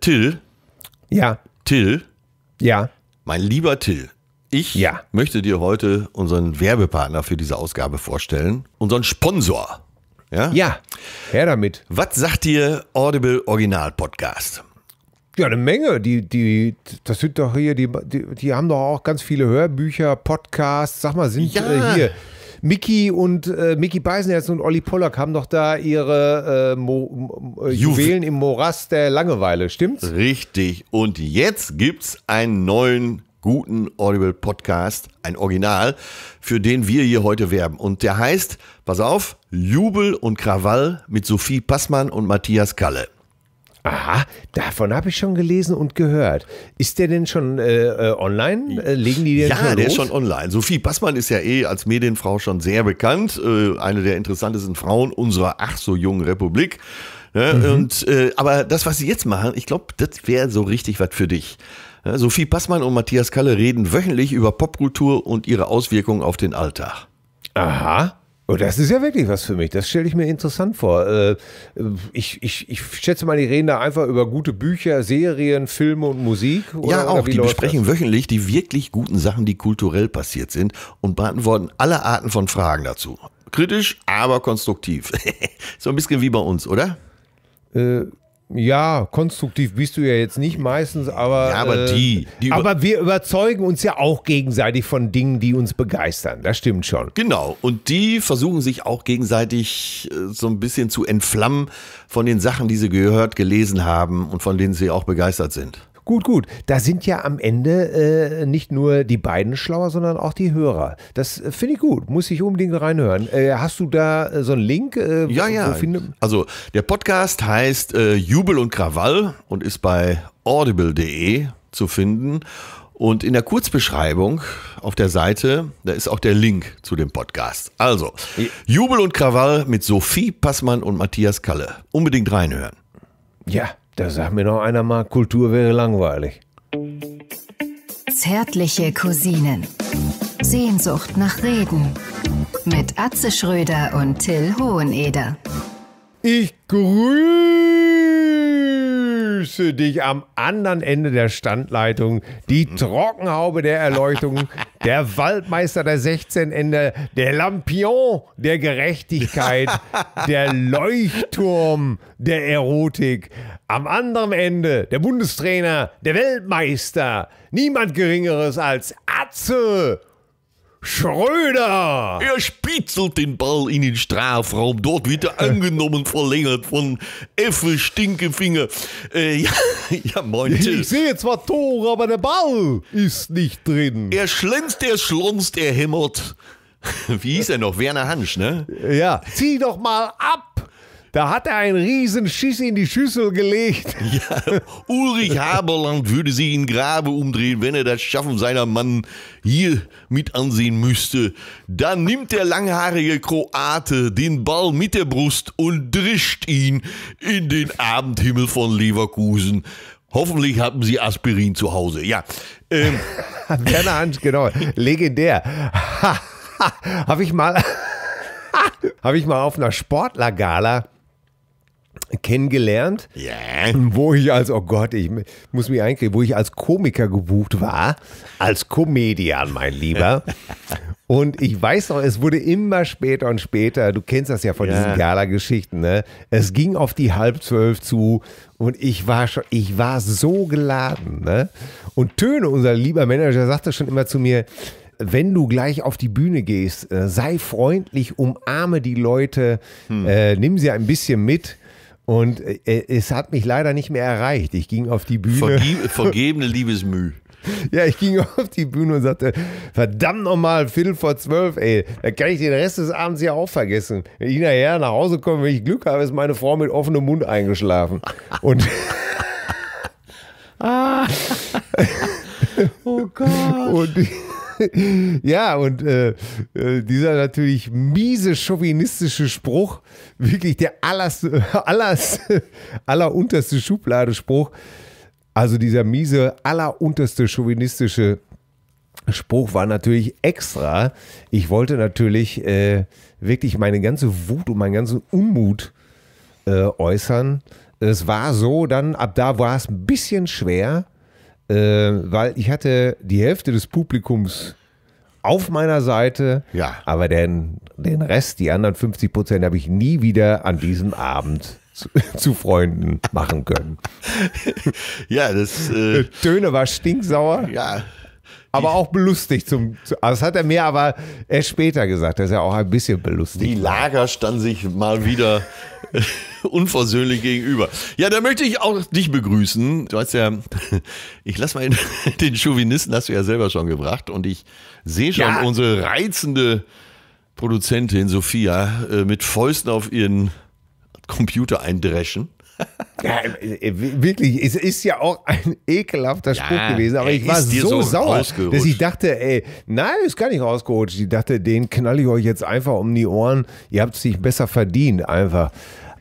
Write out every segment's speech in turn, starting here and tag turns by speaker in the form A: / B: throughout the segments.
A: Till. Ja. Till. Ja. Mein lieber Till. Ich ja. möchte dir heute unseren Werbepartner für diese Ausgabe vorstellen. Unseren Sponsor. Ja? Ja. Her damit. Was sagt dir Audible Original Podcast?
B: Ja, eine Menge. Die, die, das sind doch hier, die, die, die haben doch auch ganz viele Hörbücher, Podcasts. Sag mal, sind äh, ja. äh, hier Mickey und äh, Mickey Beisenherz und Olli Pollack haben doch da ihre äh, Mo, äh, Juwelen
A: im Morast der Langeweile, stimmt's? Richtig. Und jetzt gibt's einen neuen guten Audible Podcast, ein Original, für den wir hier heute werben. Und der heißt, pass auf, Jubel und Krawall mit Sophie Passmann und Matthias Kalle. Aha, davon
B: habe ich schon gelesen und gehört. Ist der denn schon äh, äh online? Äh, legen die den Ja, schon der ist schon
A: online. Sophie Passmann ist ja eh als Medienfrau schon sehr bekannt. Äh, eine der interessantesten Frauen unserer ach so jungen Republik. Ja, mhm. und, äh, aber das, was sie jetzt machen, ich glaube, das wäre so richtig was für dich. Ja, Sophie Passmann und Matthias Kalle reden wöchentlich über Popkultur und ihre Auswirkungen auf den Alltag. Aha. Und oh, das ist ja wirklich was für mich. Das
B: stelle ich mir interessant vor. Äh, ich, ich, ich schätze mal, die reden da einfach über gute Bücher, Serien, Filme und Musik. Oder, ja, auch. die besprechen das?
A: wöchentlich die wirklich guten Sachen, die kulturell passiert sind und beantworten alle Arten von Fragen dazu. Kritisch, aber konstruktiv. so ein bisschen wie bei uns, oder?
B: Äh, ja, konstruktiv bist du ja jetzt nicht meistens, aber. Ja, aber die. Äh, die aber wir überzeugen uns ja auch gegenseitig
A: von Dingen, die uns begeistern. Das stimmt schon. Genau. Und die versuchen sich auch gegenseitig äh, so ein bisschen zu entflammen von den Sachen, die sie gehört, gelesen haben und von denen sie auch begeistert sind.
B: Gut, gut. Da sind ja am Ende äh, nicht nur die beiden schlauer, sondern auch die Hörer. Das äh, finde ich gut. Muss ich unbedingt reinhören. Äh, hast du da äh, so einen Link? Äh, ja, ja.
A: also der Podcast heißt Jubel und Krawall und ist bei audible.de zu finden. Und in der Kurzbeschreibung auf der Seite, da ist auch der Link zu dem Podcast. Also, Jubel und Krawall mit Sophie Passmann und Matthias Kalle. Unbedingt reinhören.
B: Ja, da sagt
A: mir noch einer mal, Kultur wäre langweilig.
B: Zärtliche Cousinen. Sehnsucht nach Reden. Mit Atze Schröder und Till
C: Hoheneder.
B: Ich grüße dich am anderen Ende der Standleitung, die mhm. Trockenhaube der Erleuchtung, der Waldmeister der 16 Ende, der Lampion der Gerechtigkeit, der Leuchtturm der Erotik, am anderen Ende der Bundestrainer, der Weltmeister, niemand Geringeres als Atze
A: Schröder! Er spitzelt den Ball in den Strafraum. Dort wird er angenommen, verlängert von Effe Stinkefinger. Äh, ja, ja, moin. Ich
B: sehe zwar Tore, aber der Ball ist nicht drin.
A: Er schlänzt, er schlunzt, er hämmert. Wie hieß er noch? Werner Hansch, ne? Ja. Zieh doch
D: mal ab!
A: Da hat er einen riesen Schiss in die Schüssel gelegt. Ja, Ulrich Haberland würde sich in Grabe umdrehen, wenn er das Schaffen seiner Mann hier mit ansehen müsste. Dann nimmt der langhaarige Kroate den Ball mit der Brust und drischt ihn in den Abendhimmel von Leverkusen. Hoffentlich haben Sie Aspirin zu Hause. Ja.
B: Ähm. Werner Hansch, genau. Legendär. Habe ich mal. Habe ich mal auf einer Sportlergala kennengelernt, yeah. wo ich als, oh Gott, ich muss mich einkriegen, wo ich als Komiker gebucht war, als Comedian, mein Lieber. und ich weiß noch, es wurde immer später und später, du kennst das ja von yeah. diesen Gala-Geschichten, ne? Es ging auf die halb zwölf zu und ich war schon, ich war so geladen, ne? Und Töne, unser lieber Manager, sagte schon immer zu mir, wenn du gleich auf die Bühne gehst, äh, sei freundlich, umarme die Leute, hm. äh, nimm sie ein bisschen mit. Und äh, es hat mich leider nicht mehr erreicht. Ich ging auf die Bühne. Verge vergebene
A: Liebesmüh.
B: Ja, ich ging auf die Bühne und sagte, verdammt nochmal, Viertel vor zwölf, ey, da kann ich den Rest des Abends ja auch vergessen. Wenn ich nachher nach Hause komme, wenn ich Glück habe, ist meine Frau mit offenem Mund eingeschlafen. Und ah. oh Gott. Und ja, und äh, äh, dieser natürlich miese chauvinistische Spruch, wirklich der allers, allers, allerunterste Schubladespruch, also dieser miese allerunterste chauvinistische Spruch war natürlich extra. Ich wollte natürlich äh, wirklich meine ganze Wut und meinen ganzen Unmut äh, äußern. Es war so, dann ab da war es ein bisschen schwer äh, weil ich hatte die Hälfte des Publikums auf meiner Seite, ja. aber den, den Rest, die anderen 50 Prozent, habe ich nie wieder an diesem Abend zu, Freunden machen können. ja, das. Äh, Töne war stinksauer. Ja, aber auch belustigt zum,
A: also das hat er mir aber erst später gesagt, dass er auch ein bisschen belustigt. Die Lager standen sich mal wieder unversöhnlich gegenüber. Ja, da möchte ich auch dich begrüßen. Du hast ja, ich lass mal den Chauvinisten hast du ja selber schon gebracht und ich sehe schon ja. unsere reizende Produzentin Sophia äh, mit Fäusten auf ihren Computer eindreschen.
B: Ja, äh, äh, wirklich, es ist ja auch ein ekelhafter Spruch ja, gewesen, aber ich war so, so sauer, dass ich dachte, ey, nein, ist gar nicht rausgerutscht. Ich dachte, den knall ich euch jetzt einfach um die Ohren. Ihr habt es sich besser verdient, einfach.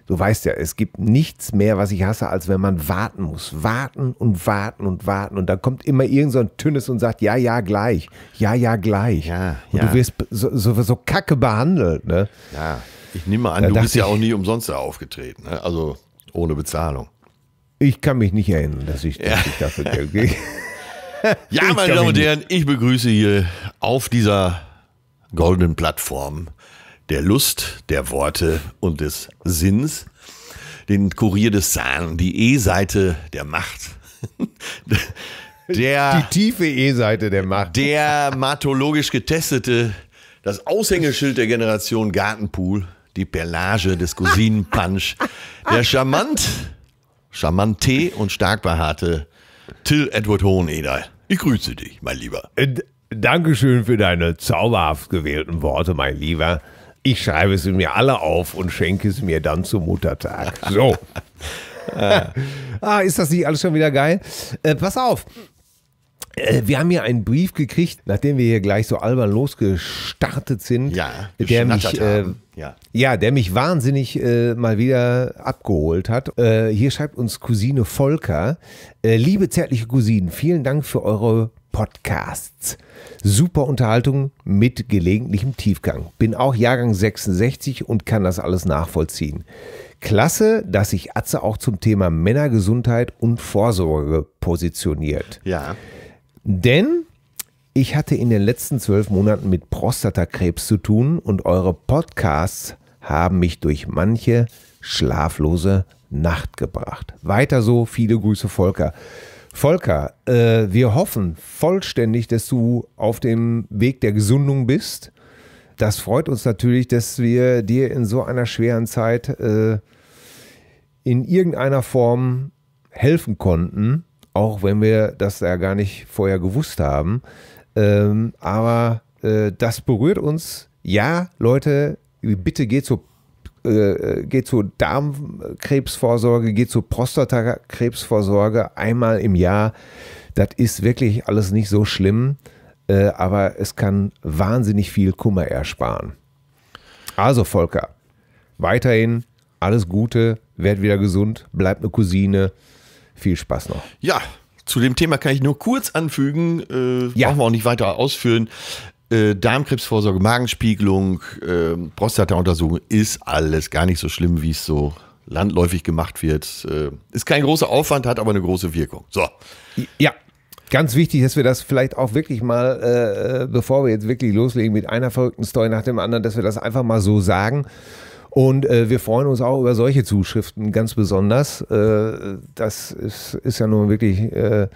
B: Du weißt ja, es gibt nichts mehr, was ich hasse, als wenn man warten muss. Warten und warten und warten. Und dann kommt immer irgend so ein Tünnes und sagt, ja, ja, gleich. Ja, ja, gleich. Ja, und ja. du wirst so, so, so kacke behandelt. Ne?
A: Ja. Ich nehme mal an, da du bist ja auch nie umsonst da aufgetreten. Ne? Also ohne Bezahlung.
B: Ich kann mich nicht erinnern,
A: dass ich, ja. ich dafür Geld kriege. ja, meine Damen und Herren, ich begrüße hier auf dieser goldenen Plattform der Lust, der Worte und des Sinns den Kurier des Zahn, die E-Seite der Macht. Der, die tiefe E-Seite der Macht. Der matologisch getestete, das Aushängeschild der Generation Gartenpool die Perlage des Cousinenpunch, der charmant, charmante und stark behaarte Till Edward Hoheneder. Ich grüße dich, mein Lieber. Äh, Dankeschön
B: für deine zauberhaft gewählten Worte, mein Lieber. Ich schreibe sie mir alle auf und schenke es mir dann zum Muttertag. So. ah, ist das nicht alles schon wieder geil? Äh, pass auf. Äh, wir haben hier einen Brief gekriegt, nachdem wir hier gleich so albern losgestartet sind, ja, der mich äh, ja. ja, der mich wahnsinnig äh, mal wieder abgeholt hat. Äh, hier schreibt uns Cousine Volker. Äh, liebe zärtliche Cousinen, vielen Dank für eure Podcasts. Super Unterhaltung mit gelegentlichem Tiefgang. Bin auch Jahrgang 66 und kann das alles nachvollziehen. Klasse, dass sich Atze auch zum Thema Männergesundheit und Vorsorge positioniert. Ja. Denn ich hatte in den letzten zwölf Monaten mit Prostatakrebs zu tun und eure Podcasts haben mich durch manche schlaflose Nacht gebracht. Weiter so, viele Grüße, Volker. Volker, äh, wir hoffen vollständig, dass du auf dem Weg der Gesundung bist. Das freut uns natürlich, dass wir dir in so einer schweren Zeit äh, in irgendeiner Form helfen konnten, auch wenn wir das ja gar nicht vorher gewusst haben. Ähm, aber äh, das berührt uns. Ja, Leute, bitte geht zur äh, geht zur Darmkrebsvorsorge, geht zur Prostatakrebsvorsorge einmal im Jahr. Das ist wirklich alles nicht so schlimm, äh, aber es kann wahnsinnig viel Kummer ersparen. Also Volker, weiterhin alles Gute, werd wieder gesund, bleib eine Cousine, viel Spaß noch.
A: Ja, zu dem Thema kann ich nur kurz anfügen, äh, ja. brauchen wir auch nicht weiter ausführen. Äh, Darmkrebsvorsorge, Magenspiegelung, äh, Prostatauntersuchung ist alles gar nicht so schlimm, wie es so landläufig gemacht wird. Äh, ist kein großer Aufwand, hat aber eine große Wirkung. So. Ja,
B: Ganz wichtig, dass wir das vielleicht auch wirklich mal, äh, äh bevor wir jetzt wirklich loslegen mit einer verrückten Story nach dem anderen, dass wir das einfach mal so sagen. Und äh, wir freuen uns auch über solche Zuschriften ganz besonders. Äh, das ist, ist ja nun wirklich äh,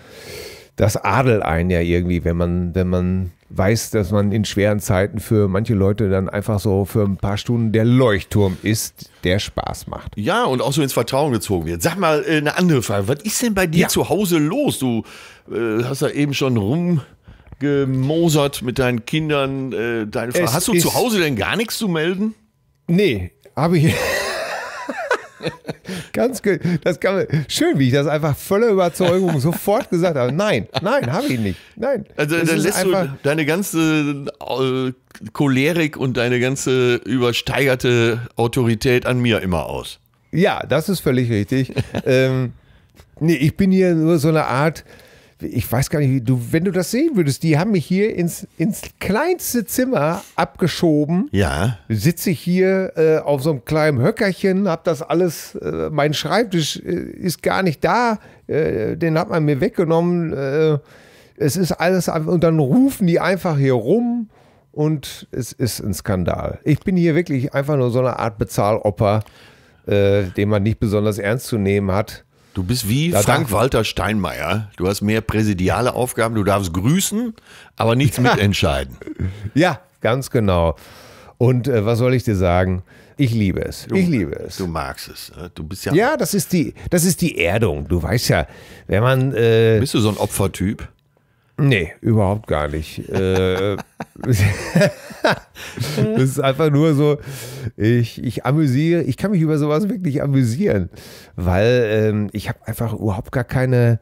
B: das Adel ein ja irgendwie, wenn man, wenn man weiß, dass man in schweren Zeiten für manche Leute dann einfach so für ein paar Stunden der Leuchtturm ist,
A: der Spaß macht. Ja, und auch so ins Vertrauen gezogen wird. Sag mal äh, eine andere Frage. Was ist denn bei dir ja. zu Hause los? Du äh, hast da eben schon rum gemosert mit deinen Kindern, äh, deine Frau. Hast du zu Hause denn gar nichts zu melden? Nee,
B: habe ich. Ganz gut. Das kann man, schön, wie ich das einfach voller Überzeugung sofort gesagt habe. Nein, nein, habe ich nicht. Nein. Also dann lässt du
A: deine ganze äh, Cholerik und deine ganze übersteigerte Autorität an mir immer aus.
B: Ja, das ist völlig richtig. ähm, nee, ich bin hier nur so eine Art ich weiß gar nicht, wie du, wenn du das sehen würdest, die haben mich hier ins, ins kleinste Zimmer abgeschoben. Ja. Sitze ich hier äh, auf so einem kleinen Höckerchen, habe das alles, äh, mein Schreibtisch äh, ist gar nicht da, äh, den hat man mir weggenommen. Äh, es ist alles, und dann rufen die einfach hier rum und es ist ein Skandal. Ich bin hier wirklich einfach nur so eine Art Bezahloper,
A: äh, den man nicht besonders ernst zu nehmen hat. Du bist wie da Frank-Walter Steinmeier. Du hast mehr präsidiale Aufgaben. Du darfst grüßen, aber nichts mitentscheiden.
B: ja, ganz genau. Und äh, was soll ich dir sagen? Ich liebe es. Du, ich
A: liebe es. Du magst es. Ne? Du bist
B: ja. Ja, das ist die, das ist die Erdung. Du weißt ja, wenn man. Äh, bist du so ein Opfertyp? Nee, überhaupt gar nicht. das äh, ist einfach nur so, ich, ich amüsiere, ich kann mich über sowas wirklich amüsieren, weil ähm, ich habe einfach überhaupt gar keine,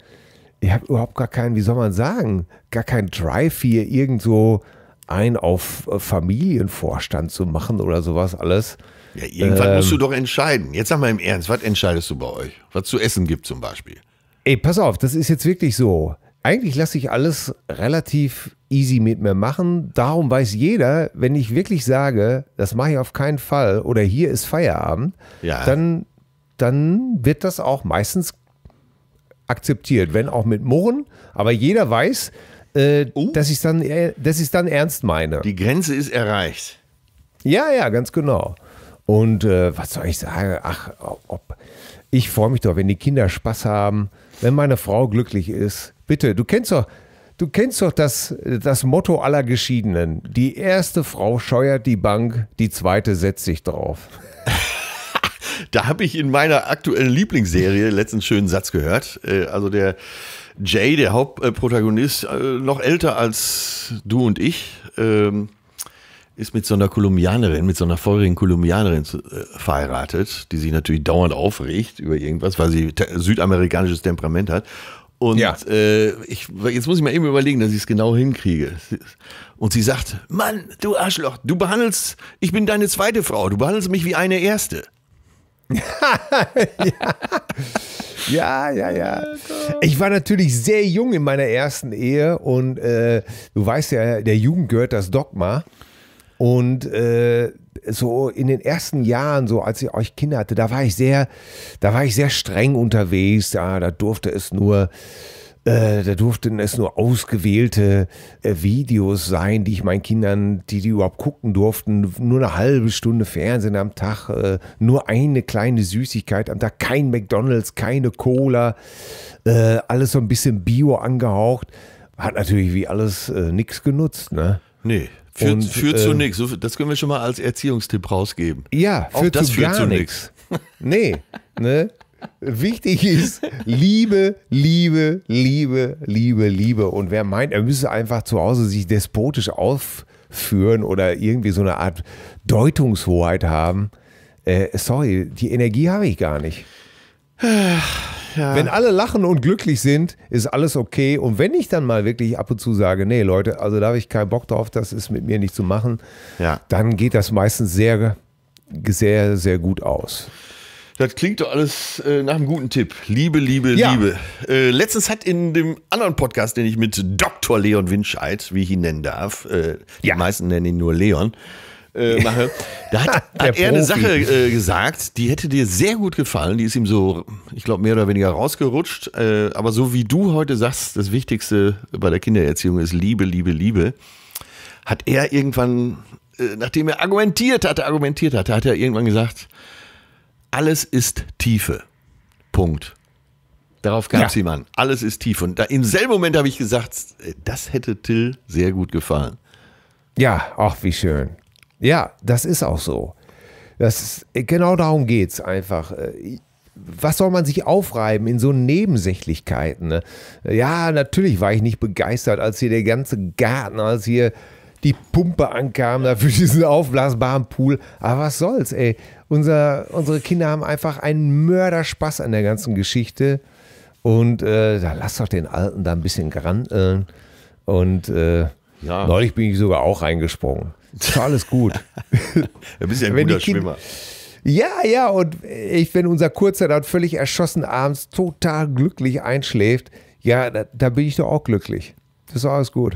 B: ich habe überhaupt gar keinen, wie soll man sagen, gar keinen Drive hier irgendwo ein auf äh, Familienvorstand zu machen oder sowas alles. Ja, irgendwann ähm, musst du ähm, doch
A: entscheiden. Jetzt sag mal im Ernst, was entscheidest du bei euch? Was zu essen gibt zum Beispiel?
B: Ey, pass auf, das ist jetzt wirklich so eigentlich lasse ich alles relativ easy mit mir machen. Darum weiß jeder, wenn ich wirklich sage, das mache ich auf keinen Fall oder hier ist Feierabend, ja. dann, dann wird das auch meistens akzeptiert, wenn auch mit Murren. Aber jeder weiß, äh, uh. dass ich es dann, äh, dann ernst
A: meine. Die Grenze ist erreicht.
B: Ja, ja, ganz genau. Und äh, was soll ich sagen? Ach, ob, ich freue mich doch, wenn die Kinder Spaß haben, wenn meine Frau glücklich ist. Bitte, du kennst doch, du kennst doch das, das Motto aller Geschiedenen.
A: Die erste Frau scheuert die Bank, die zweite setzt sich drauf. da habe ich in meiner aktuellen Lieblingsserie letzten schönen Satz gehört. Äh, also der Jay, der Hauptprotagonist, äh, noch älter als du und ich. Ähm ist mit so einer Kolumbianerin, mit so einer feurigen Kolumbianerin äh, verheiratet, die sich natürlich dauernd aufregt über irgendwas, weil sie te südamerikanisches Temperament hat. Und ja. äh, ich, jetzt muss ich mal eben überlegen, dass ich es genau hinkriege. Und sie sagt, Mann, du Arschloch, du behandelst, ich bin deine zweite Frau, du behandelst mich wie eine erste. ja, ja, ja, ja. Ich war
B: natürlich sehr jung in meiner ersten Ehe und äh, du weißt ja, der Jugend gehört das Dogma. Und äh, so in den ersten Jahren, so als ich euch Kinder hatte, da war ich sehr, da war ich sehr streng unterwegs. Ja, da durfte es nur äh, da durften es nur ausgewählte äh, Videos sein, die ich meinen Kindern, die die überhaupt gucken durften, nur eine halbe Stunde Fernsehen am Tag, äh, nur eine kleine Süßigkeit am Tag, kein McDonalds, keine Cola, äh, alles so ein bisschen Bio angehaucht. Hat natürlich wie alles äh, nichts genutzt, ne?
A: Nee. Führt, und, führt zu äh, nichts. Das können wir schon mal als Erziehungstipp rausgeben. Ja, Auch führt das zu führt gar nichts.
B: Nee, ne? Wichtig ist Liebe, Liebe, Liebe, Liebe, Liebe. Und wer meint, er müsse einfach zu Hause sich despotisch aufführen oder irgendwie so eine Art Deutungshoheit haben, äh, sorry, die Energie habe ich gar nicht. Ja. Wenn alle lachen und glücklich sind, ist alles okay. Und wenn ich dann mal wirklich ab und zu sage, nee, Leute, also da habe ich keinen Bock drauf, das ist mit mir nicht zu machen, ja. dann geht das meistens sehr, sehr, sehr gut aus.
A: Das klingt doch alles äh, nach einem guten Tipp. Liebe, Liebe, ja. Liebe. Äh, letztens hat in dem anderen Podcast, den ich mit Dr. Leon Winscheid, wie ich ihn nennen darf, äh, die meisten nennen ihn nur Leon, äh, mache. Da hat, hat er eine Sache äh, gesagt, die hätte dir sehr gut gefallen. Die ist ihm so, ich glaube, mehr oder weniger rausgerutscht. Äh, aber so wie du heute sagst, das Wichtigste bei der Kindererziehung ist Liebe, Liebe, Liebe. Hat er irgendwann, äh, nachdem er argumentiert hatte, argumentiert hatte, hat er irgendwann gesagt, alles ist Tiefe. Punkt. Darauf gab ja. sie an. Alles ist tief. Und da, im selben Moment habe ich gesagt, äh, das hätte Till sehr gut gefallen. Ja, ach, wie schön. Ja,
B: das ist auch so. Das ist, äh, genau darum geht es einfach. Äh, was soll man sich aufreiben in so Nebensächlichkeiten? Ne? Ja, natürlich war ich nicht begeistert, als hier der ganze Garten, als hier die Pumpe ankam, da für diesen aufblasbaren Pool. Aber was soll's, ey? Unser, unsere Kinder haben einfach einen Mörderspaß an der ganzen Geschichte. Und äh, da lass doch den Alten da ein bisschen granteln. Und äh, ja. neulich bin ich sogar auch reingesprungen. Ist alles gut.
A: du bist ja ein Wenn guter Schwimmer.
B: Ja, ja, und ich, wenn unser Kurzer dann völlig erschossen abends total glücklich einschläft, ja, da, da, bin ich doch auch glücklich. Das ist alles gut.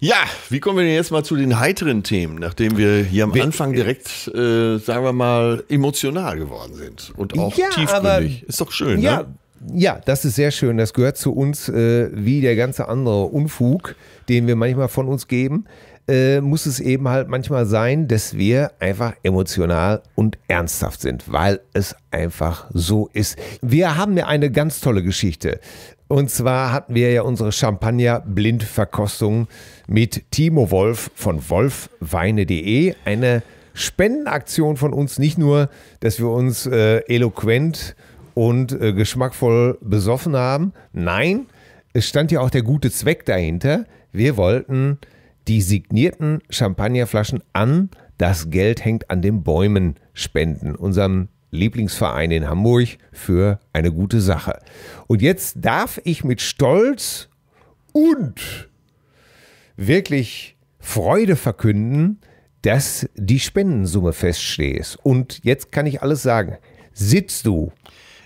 A: Ja, wie kommen wir denn jetzt mal zu den heiteren Themen, nachdem wir hier am Anfang äh, direkt, äh, sagen wir mal, emotional geworden sind und auch ja, tiefgründig. Aber, ist doch schön, ja, ne?
B: Ja, das ist sehr schön. Das gehört zu uns äh, wie der ganze andere Unfug, den wir manchmal von uns geben äh, muss es eben halt manchmal sein, dass wir einfach emotional und ernsthaft sind, weil es einfach so ist. Wir haben ja eine ganz tolle Geschichte. Und zwar hatten wir ja unsere Champagner-Blindverkostung mit Timo Wolf von wolfweine.de. Eine Spendenaktion von uns, nicht nur, dass wir uns äh, eloquent und äh, geschmackvoll besoffen haben. Nein, es stand ja auch der gute Zweck dahinter. Wir wollten die signierten Champagnerflaschen an Das Geld hängt an den Bäumen spenden, unserem Lieblingsverein in Hamburg für eine gute Sache. Und jetzt darf ich mit Stolz und wirklich Freude verkünden, dass die Spendensumme feststeht. Und jetzt kann ich alles sagen. Sitzt du?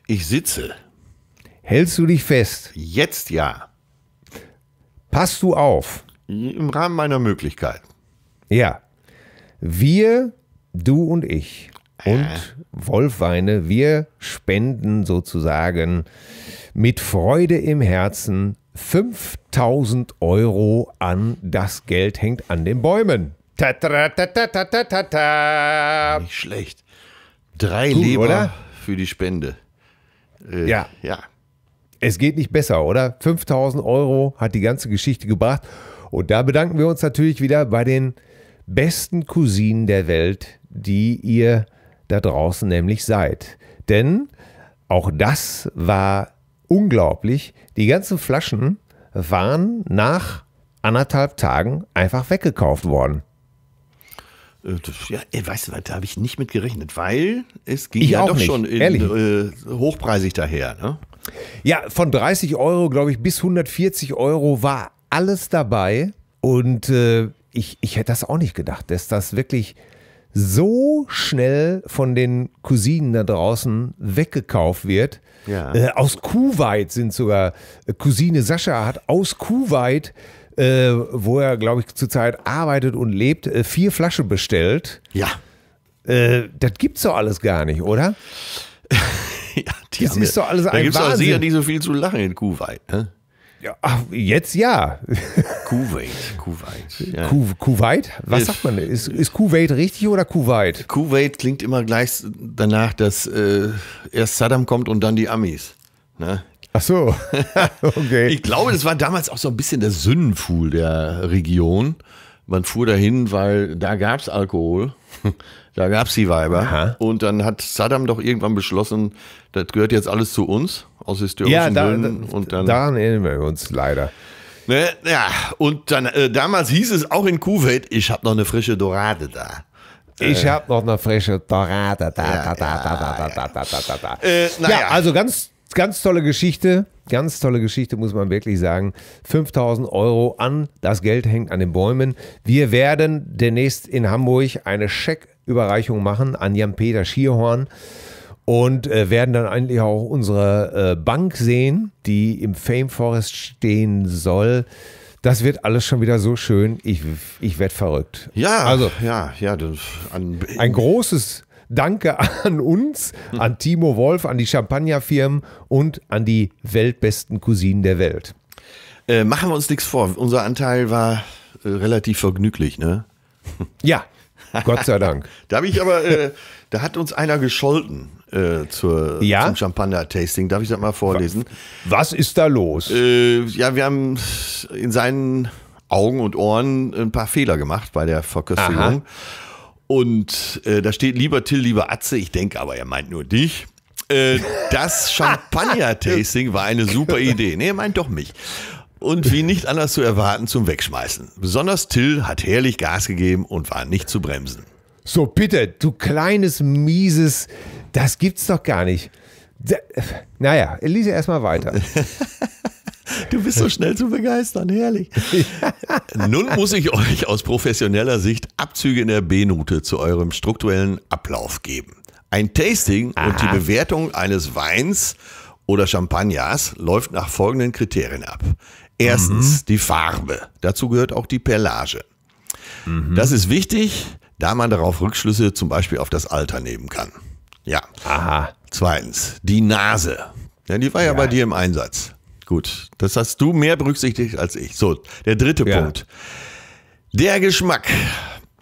B: Ich sitze. Hältst du dich fest? Jetzt ja. Passt du auf? Im Rahmen meiner Möglichkeiten. Ja. Wir, du und ich und äh. Wolf wir spenden sozusagen mit Freude im Herzen 5000 Euro an Das Geld hängt an den Bäumen. Ta -ta -ta Nicht schlecht. Drei Gut, Leber oder?
A: für die Spende.
B: Äh, ja. ja. Es geht nicht besser, oder? 5000 Euro hat die ganze Geschichte gebracht. Und da bedanken wir uns natürlich wieder bei den besten Cousinen der Welt, die ihr da draußen nämlich seid. Denn auch das war unglaublich. Die ganzen Flaschen waren nach anderthalb Tagen einfach
A: weggekauft worden. Äh, ja, äh, weißt du da habe ich nicht mit gerechnet, weil es ging ich ja doch nicht, schon in, äh, hochpreisig daher. Ne? Ja, von
B: 30 Euro, glaube ich, bis 140 Euro war alles dabei. Und äh, ich, ich hätte das auch nicht gedacht, dass das wirklich so schnell von den Cousinen da draußen weggekauft wird. Ja. Äh, aus Kuwait sind sogar, äh, Cousine Sascha hat aus Kuwait, äh, wo er, glaube ich, zurzeit arbeitet und lebt, äh, vier Flaschen bestellt. Ja. Äh, das gibt's doch alles gar nicht, oder? ja, die das ist doch alles da ein gibt's Wahnsinn. doch sicher nicht so viel zu lachen in Kuwait. Ne? ach, jetzt ja. Kuwait. Kuwait. Ja. Ku,
A: Kuwait? Was ist, sagt man? Ist, ist Kuwait richtig oder Kuwait? Kuwait klingt immer gleich danach, dass äh, erst Saddam kommt und dann die Amis. Ne? Ach so. okay. ich glaube, das war damals auch so ein bisschen der Sündenfuhl der Region. Man fuhr dahin, weil da gab es Alkohol, da gab es die Weiber. Aha. Und dann hat Saddam doch irgendwann beschlossen, das gehört jetzt alles zu uns, aus historischen ja, da, Gründen. und dann, daran erinnern wir uns leider. Ne, ja, und dann äh, damals hieß es auch in Kuwait, ich habe noch eine frische Dorade da. Ich äh, habe noch eine frische Dorade
B: da, da, da, da, da, da, da, da, äh, ja, ja, also ganz, ganz tolle Geschichte. Ganz tolle Geschichte, muss man wirklich sagen. 5000 Euro an, das Geld hängt an den Bäumen. Wir werden demnächst in Hamburg eine Schecküberreichung machen an Jan-Peter Schierhorn und äh, werden dann eigentlich auch unsere äh, Bank sehen, die im Fame Forest stehen soll. Das wird alles schon wieder so schön. Ich, ich werde verrückt. Ja, also ja, ja. Das, an, ein großes Danke an uns, an Timo Wolf, an die Champagnerfirmen und an die weltbesten
A: Cousinen der Welt. Äh, machen wir uns nichts vor. Unser Anteil war äh, relativ vergnüglich, ne? Ja, Gott sei Dank. da habe ich aber, äh, da hat uns einer gescholten äh, zur, ja? zum Champagner-Tasting. Darf ich das mal vorlesen? Was ist da los? Äh, ja, wir haben in seinen Augen und Ohren ein paar Fehler gemacht bei der Verköstigung. Und äh, da steht lieber Till, lieber Atze. Ich denke aber, er meint nur dich. Äh, das Champagner-Tasting war eine super Idee. Nee, er meint doch mich und wie nicht anders zu erwarten zum Wegschmeißen. Besonders Till hat herrlich Gas gegeben und war nicht zu bremsen.
B: So, bitte, du kleines, mieses, das gibt's doch gar nicht. Da, naja, Elise erstmal weiter.
A: Du bist so schnell zu begeistern, herrlich. Nun muss ich euch aus professioneller Sicht Abzüge in der B-Note zu eurem strukturellen Ablauf geben. Ein Tasting Aha. und die Bewertung eines Weins oder Champagners läuft nach folgenden Kriterien ab. Erstens mhm. die Farbe. Dazu gehört auch die Perlage. Mhm. Das ist wichtig, da man darauf Rückschlüsse zum Beispiel auf das Alter nehmen kann. Ja. Aha. Zweitens, die Nase. Ja, die war ja, ja bei dir im Einsatz. Gut, das hast du mehr berücksichtigt als ich. So, der dritte ja. Punkt. Der Geschmack.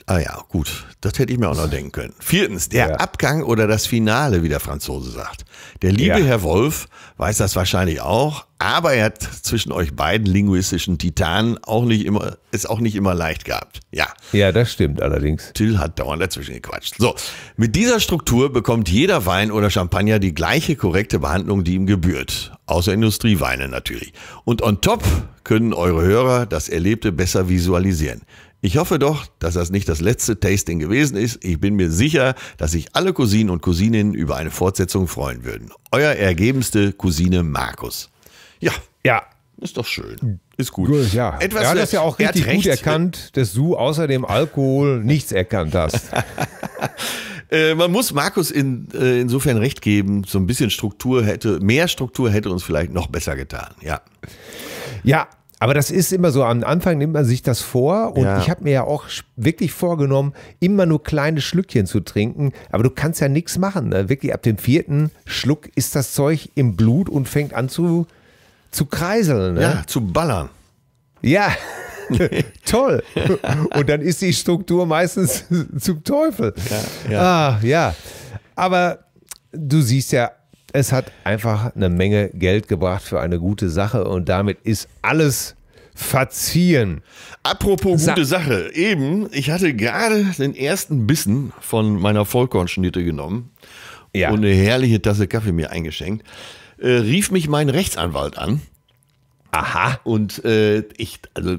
A: Ah ja, gut, das hätte ich mir auch noch denken können. Viertens, der ja. Abgang oder das Finale, wie der Franzose sagt. Der liebe ja. Herr Wolf weiß das wahrscheinlich auch, aber er hat zwischen euch beiden linguistischen Titanen auch nicht immer, es auch nicht immer leicht gehabt. Ja. Ja, das stimmt allerdings. Till hat dauernd dazwischen gequatscht. So, mit dieser Struktur bekommt jeder Wein oder Champagner die gleiche korrekte Behandlung, die ihm gebührt. Außer Industrieweine natürlich. Und on top können eure Hörer das Erlebte besser visualisieren. Ich hoffe doch, dass das nicht das letzte Tasting gewesen ist. Ich bin mir sicher, dass sich alle Cousinen und Cousininnen über eine Fortsetzung freuen würden. Euer ergebenste Cousine Markus. Ja. Ja. Ist doch schön. Ist gut. gut ja. Etwas er hat das ja auch richtig gut erkannt, dass du außer dem Alkohol nichts erkannt hast. Äh, man muss Markus in, äh, insofern recht geben, so ein bisschen Struktur hätte, mehr Struktur hätte uns vielleicht noch besser getan, ja. Ja, aber das ist immer so, am Anfang nimmt man sich das vor und ja. ich habe mir
B: ja auch wirklich vorgenommen, immer nur kleine Schlückchen zu trinken, aber du kannst ja nichts machen. Ne? Wirklich ab dem vierten Schluck ist das Zeug im Blut und fängt an zu, zu kreiseln. Ne? Ja, zu ballern. Ja. Toll. und dann ist die Struktur meistens zum Teufel. Ja, ja. Ah, ja. Aber du siehst ja es hat einfach eine Menge Geld gebracht für eine gute
A: Sache und damit ist alles verziehen. Apropos gute Sache, eben, ich hatte gerade den ersten Bissen von meiner Vollkornschnitte genommen ja. und eine herrliche Tasse Kaffee mir eingeschenkt, äh, rief mich mein Rechtsanwalt an. Aha. Und äh, ich, also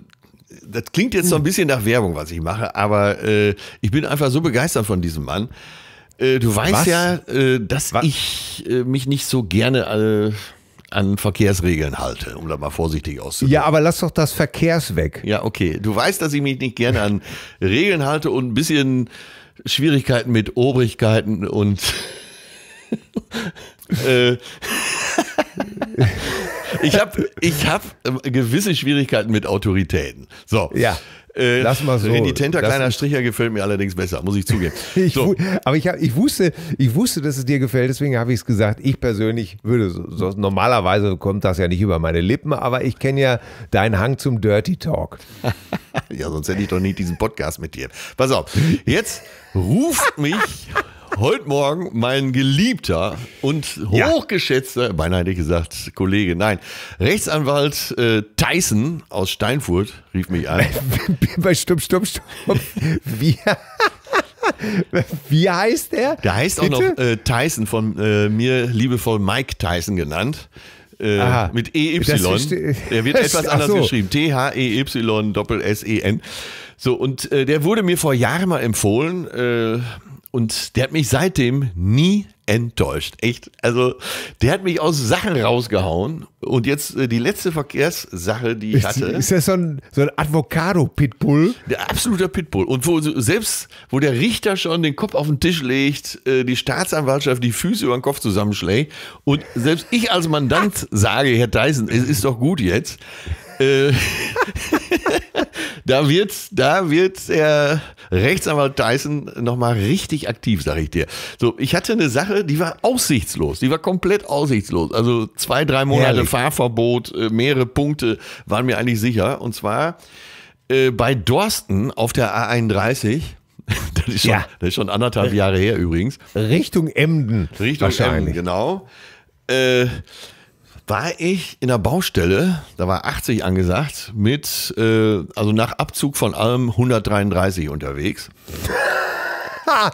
A: das klingt jetzt so ein bisschen nach Werbung, was ich mache, aber äh, ich bin einfach so begeistert von diesem Mann. Äh, du weißt Was? ja, äh, dass Was? ich äh, mich nicht so gerne äh, an Verkehrsregeln halte, um da mal vorsichtig auszudrücken. Ja, aber lass doch das Verkehrs weg. Ja, okay. Du weißt, dass ich mich nicht gerne an Regeln halte und ein bisschen Schwierigkeiten mit Obrigkeiten und ich äh, habe ich hab gewisse Schwierigkeiten mit Autoritäten. So. Ja. Äh, Lass mal so. Renitenter Lass kleiner Stricher gefällt mir allerdings besser, muss ich zugeben. ich, so. Aber ich, hab, ich, wusste, ich wusste,
B: dass es dir gefällt, deswegen habe ich es gesagt. Ich persönlich würde, so, normalerweise kommt das ja nicht über meine Lippen, aber ich kenne ja deinen Hang zum Dirty Talk.
A: ja, sonst hätte ich doch nicht diesen Podcast mit dir. Pass auf, jetzt ruft mich Heute Morgen mein geliebter und hochgeschätzter, ja. beinahe gesagt, Kollege, nein, Rechtsanwalt äh, Tyson aus Steinfurt rief mich an.
B: stopp, stopp, stopp. Wie, wie heißt der? Der heißt Bitte? auch noch äh,
A: Tyson, von äh, mir liebevoll Mike Tyson genannt. Äh, Aha. mit EY. Der wird etwas anders geschrieben. T-H-E-Y-S-E-N. So, und äh, der wurde mir vor Jahren mal empfohlen äh, und der hat mich seitdem nie enttäuscht. Echt. Also, der hat mich aus Sachen rausgehauen. Und jetzt äh, die letzte Verkehrssache, die ich hatte. Ist das
B: so ein, so ein Avocado-Pitbull?
A: Der absoluter Pitbull. Und wo selbst, wo der Richter schon den Kopf auf den Tisch legt, äh, die Staatsanwaltschaft die Füße über den Kopf zusammenschlägt. Und selbst ich als Mandant ah. sage, Herr Dyson, es ist doch gut jetzt. Äh, da wird, da wird äh, Rechtsanwalt Tyson nochmal richtig aktiv, sag ich dir. So, ich hatte eine Sache, die war aussichtslos, die war komplett aussichtslos. Also zwei, drei Monate Herrlich. Fahrverbot, äh, mehrere Punkte waren mir eigentlich sicher. Und zwar äh, bei Dorsten auf der A31. Das ist, schon, ja. das ist schon anderthalb Jahre her übrigens. Richtung Emden. Richtung Emden, genau. Äh, war ich in der Baustelle, da war 80 angesagt, mit, äh, also nach Abzug von allem 133 unterwegs. ja.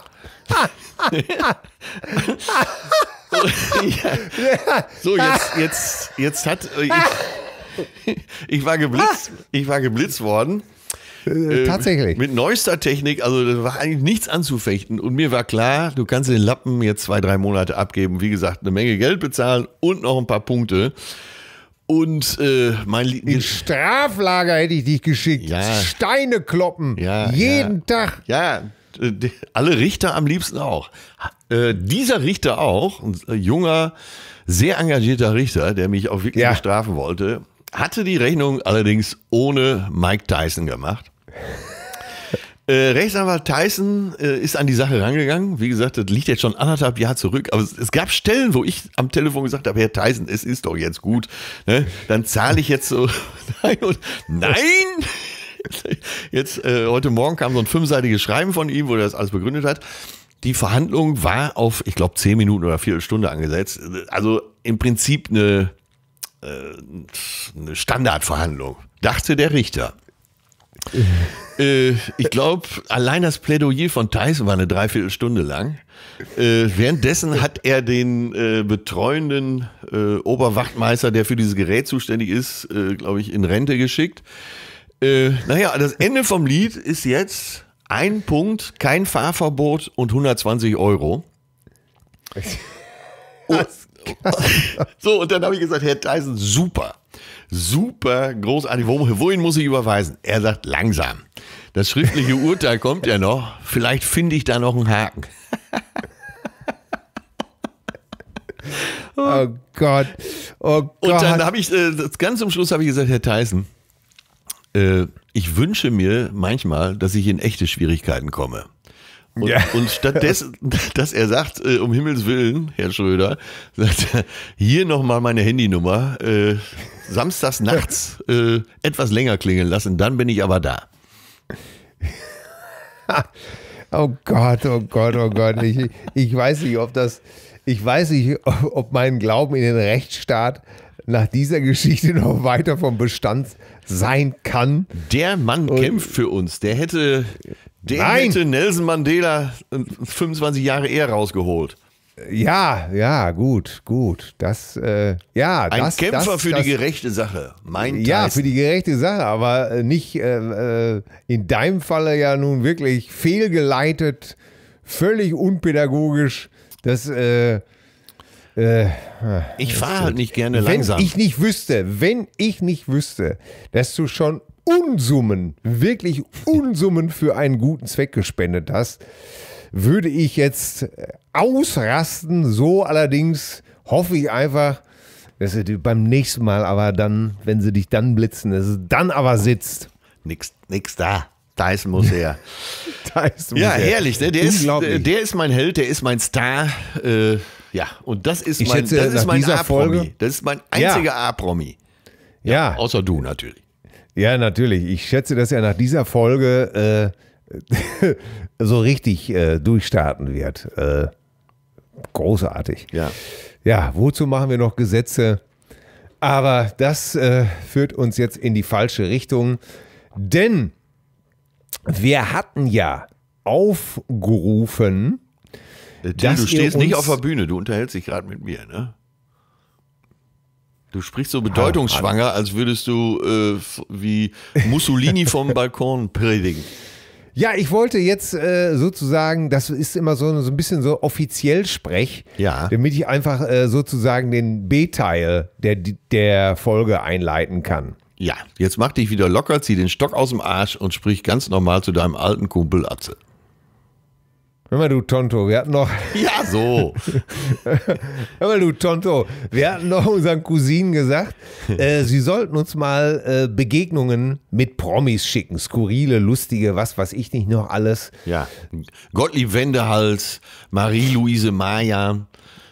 A: So, jetzt, jetzt, jetzt hat. Äh, ich, ich war geblitzt, ich war geblitzt worden. Äh, äh, tatsächlich. Mit neuester Technik, also da war eigentlich nichts anzufechten. Und mir war klar, du kannst den Lappen jetzt zwei, drei Monate abgeben. Wie gesagt, eine Menge Geld bezahlen und noch ein paar Punkte. Und äh, mein Lied. In Straflager hätte ich dich geschickt. Ja. Steine kloppen. Ja, jeden ja. Tag. Ja, alle Richter am liebsten auch. Äh, dieser Richter auch, ein äh, junger, sehr engagierter Richter, der mich auch wirklich bestrafen wollte hatte die Rechnung allerdings ohne Mike Tyson gemacht. äh, Rechtsanwalt Tyson äh, ist an die Sache rangegangen. Wie gesagt, das liegt jetzt schon anderthalb Jahre zurück. Aber es, es gab Stellen, wo ich am Telefon gesagt habe, Herr Tyson, es ist doch jetzt gut. Ne? Dann zahle ich jetzt so. nein, und, nein! Jetzt, äh, heute Morgen kam so ein fünfseitiges Schreiben von ihm, wo er das alles begründet hat. Die Verhandlung war auf, ich glaube, zehn Minuten oder Viertelstunde angesetzt. Also im Prinzip eine äh, eine Standardverhandlung, dachte der Richter. Äh, ich glaube, allein das Plädoyer von Tyson war eine Dreiviertelstunde lang. Äh, währenddessen hat er den betreuenden Oberwachtmeister, der für dieses Gerät zuständig ist, glaube ich, in Rente geschickt. naja, das Ende vom Lied ist jetzt ein Punkt, kein Fahrverbot und 120 Euro. Und, so, und dann habe ich gesagt, Herr Tyson, super, super großartig. Wohin muss ich überweisen? Er sagt, langsam. Das schriftliche Urteil kommt ja noch. Vielleicht finde ich da noch einen Haken. oh Gott. Oh Gott. Und dann habe ich, äh, ganz zum Schluss habe ich gesagt, Herr Tyson, äh, ich wünsche mir manchmal, dass ich in echte Schwierigkeiten komme. Und, ja. und stattdessen, dass er sagt, äh, um Himmels Willen, Herr Schröder, sagt er, hier nochmal meine Handynummer, äh, samstags nachts äh, etwas länger klingeln lassen, dann bin ich aber da.
B: oh Gott, oh Gott, oh Gott. Ich, ich weiß nicht, ob das, ich weiß nicht, ob mein Glauben in den Rechtsstaat nach dieser Geschichte
A: noch weiter vom Bestand sein kann. Der Mann und kämpft für uns. Der hätte, der hätte Nelson Mandela 25 äh, Jahre eher rausgeholt.
B: Ja, ja, gut, gut. Das, äh, ja, ein das, Kämpfer das, für das, die gerechte
A: Sache. Mein ja, Tyson.
B: für die gerechte Sache, aber äh, nicht äh, äh, in deinem Falle ja nun wirklich fehlgeleitet, völlig unpädagogisch. Das äh, äh, ich äh, fahre äh, halt nicht gerne wenn langsam. Wenn ich nicht wüsste, wenn ich nicht wüsste, dass du schon Unsummen, wirklich Unsummen für einen guten Zweck gespendet hast, würde ich jetzt ausrasten. So allerdings hoffe ich einfach, dass du beim nächsten Mal aber dann, wenn sie dich dann blitzen, dass es dann aber sitzt. Nix, nix da. Dyson muss
A: her.
D: Dyson muss ja, her. herrlich. Ne? Der, ist, der
A: ist mein Held, der ist mein Star. Äh, ja, und das ist ich mein, schätze, das ist mein A-Promi. Das ist mein einziger A-Promi. Ja, ja. Außer du natürlich.
B: Ja, natürlich. Ich schätze, dass er nach dieser Folge äh, so richtig äh, durchstarten wird. Äh, großartig. Ja. Ja, wozu machen wir noch Gesetze? Aber das äh, führt uns jetzt in die falsche Richtung. Denn wir hatten ja aufgerufen, äh, Till, du stehst nicht auf der
A: Bühne, du unterhältst dich gerade mit mir, ne? Du sprichst so bedeutungsschwanger, als würdest du äh, wie Mussolini vom Balkon predigen.
B: Ja, ich wollte jetzt äh, sozusagen, das ist immer so, so ein bisschen so offiziell Sprech, ja. damit ich einfach äh, sozusagen den B-Teil der, der Folge
A: einleiten kann. Ja, jetzt mach dich wieder locker, zieh den Stock aus dem Arsch und sprich ganz normal zu deinem alten Kumpel Atze.
B: Hör mal, du Tonto, wir hatten noch. Ja, so. Hör mal, du Tonto, wir hatten noch unseren Cousinen gesagt, äh, sie sollten uns mal äh, Begegnungen mit Promis schicken. Skurrile, lustige, was weiß ich nicht noch alles.
A: Ja. Gottlieb Wendehals, Marie-Louise Mayan.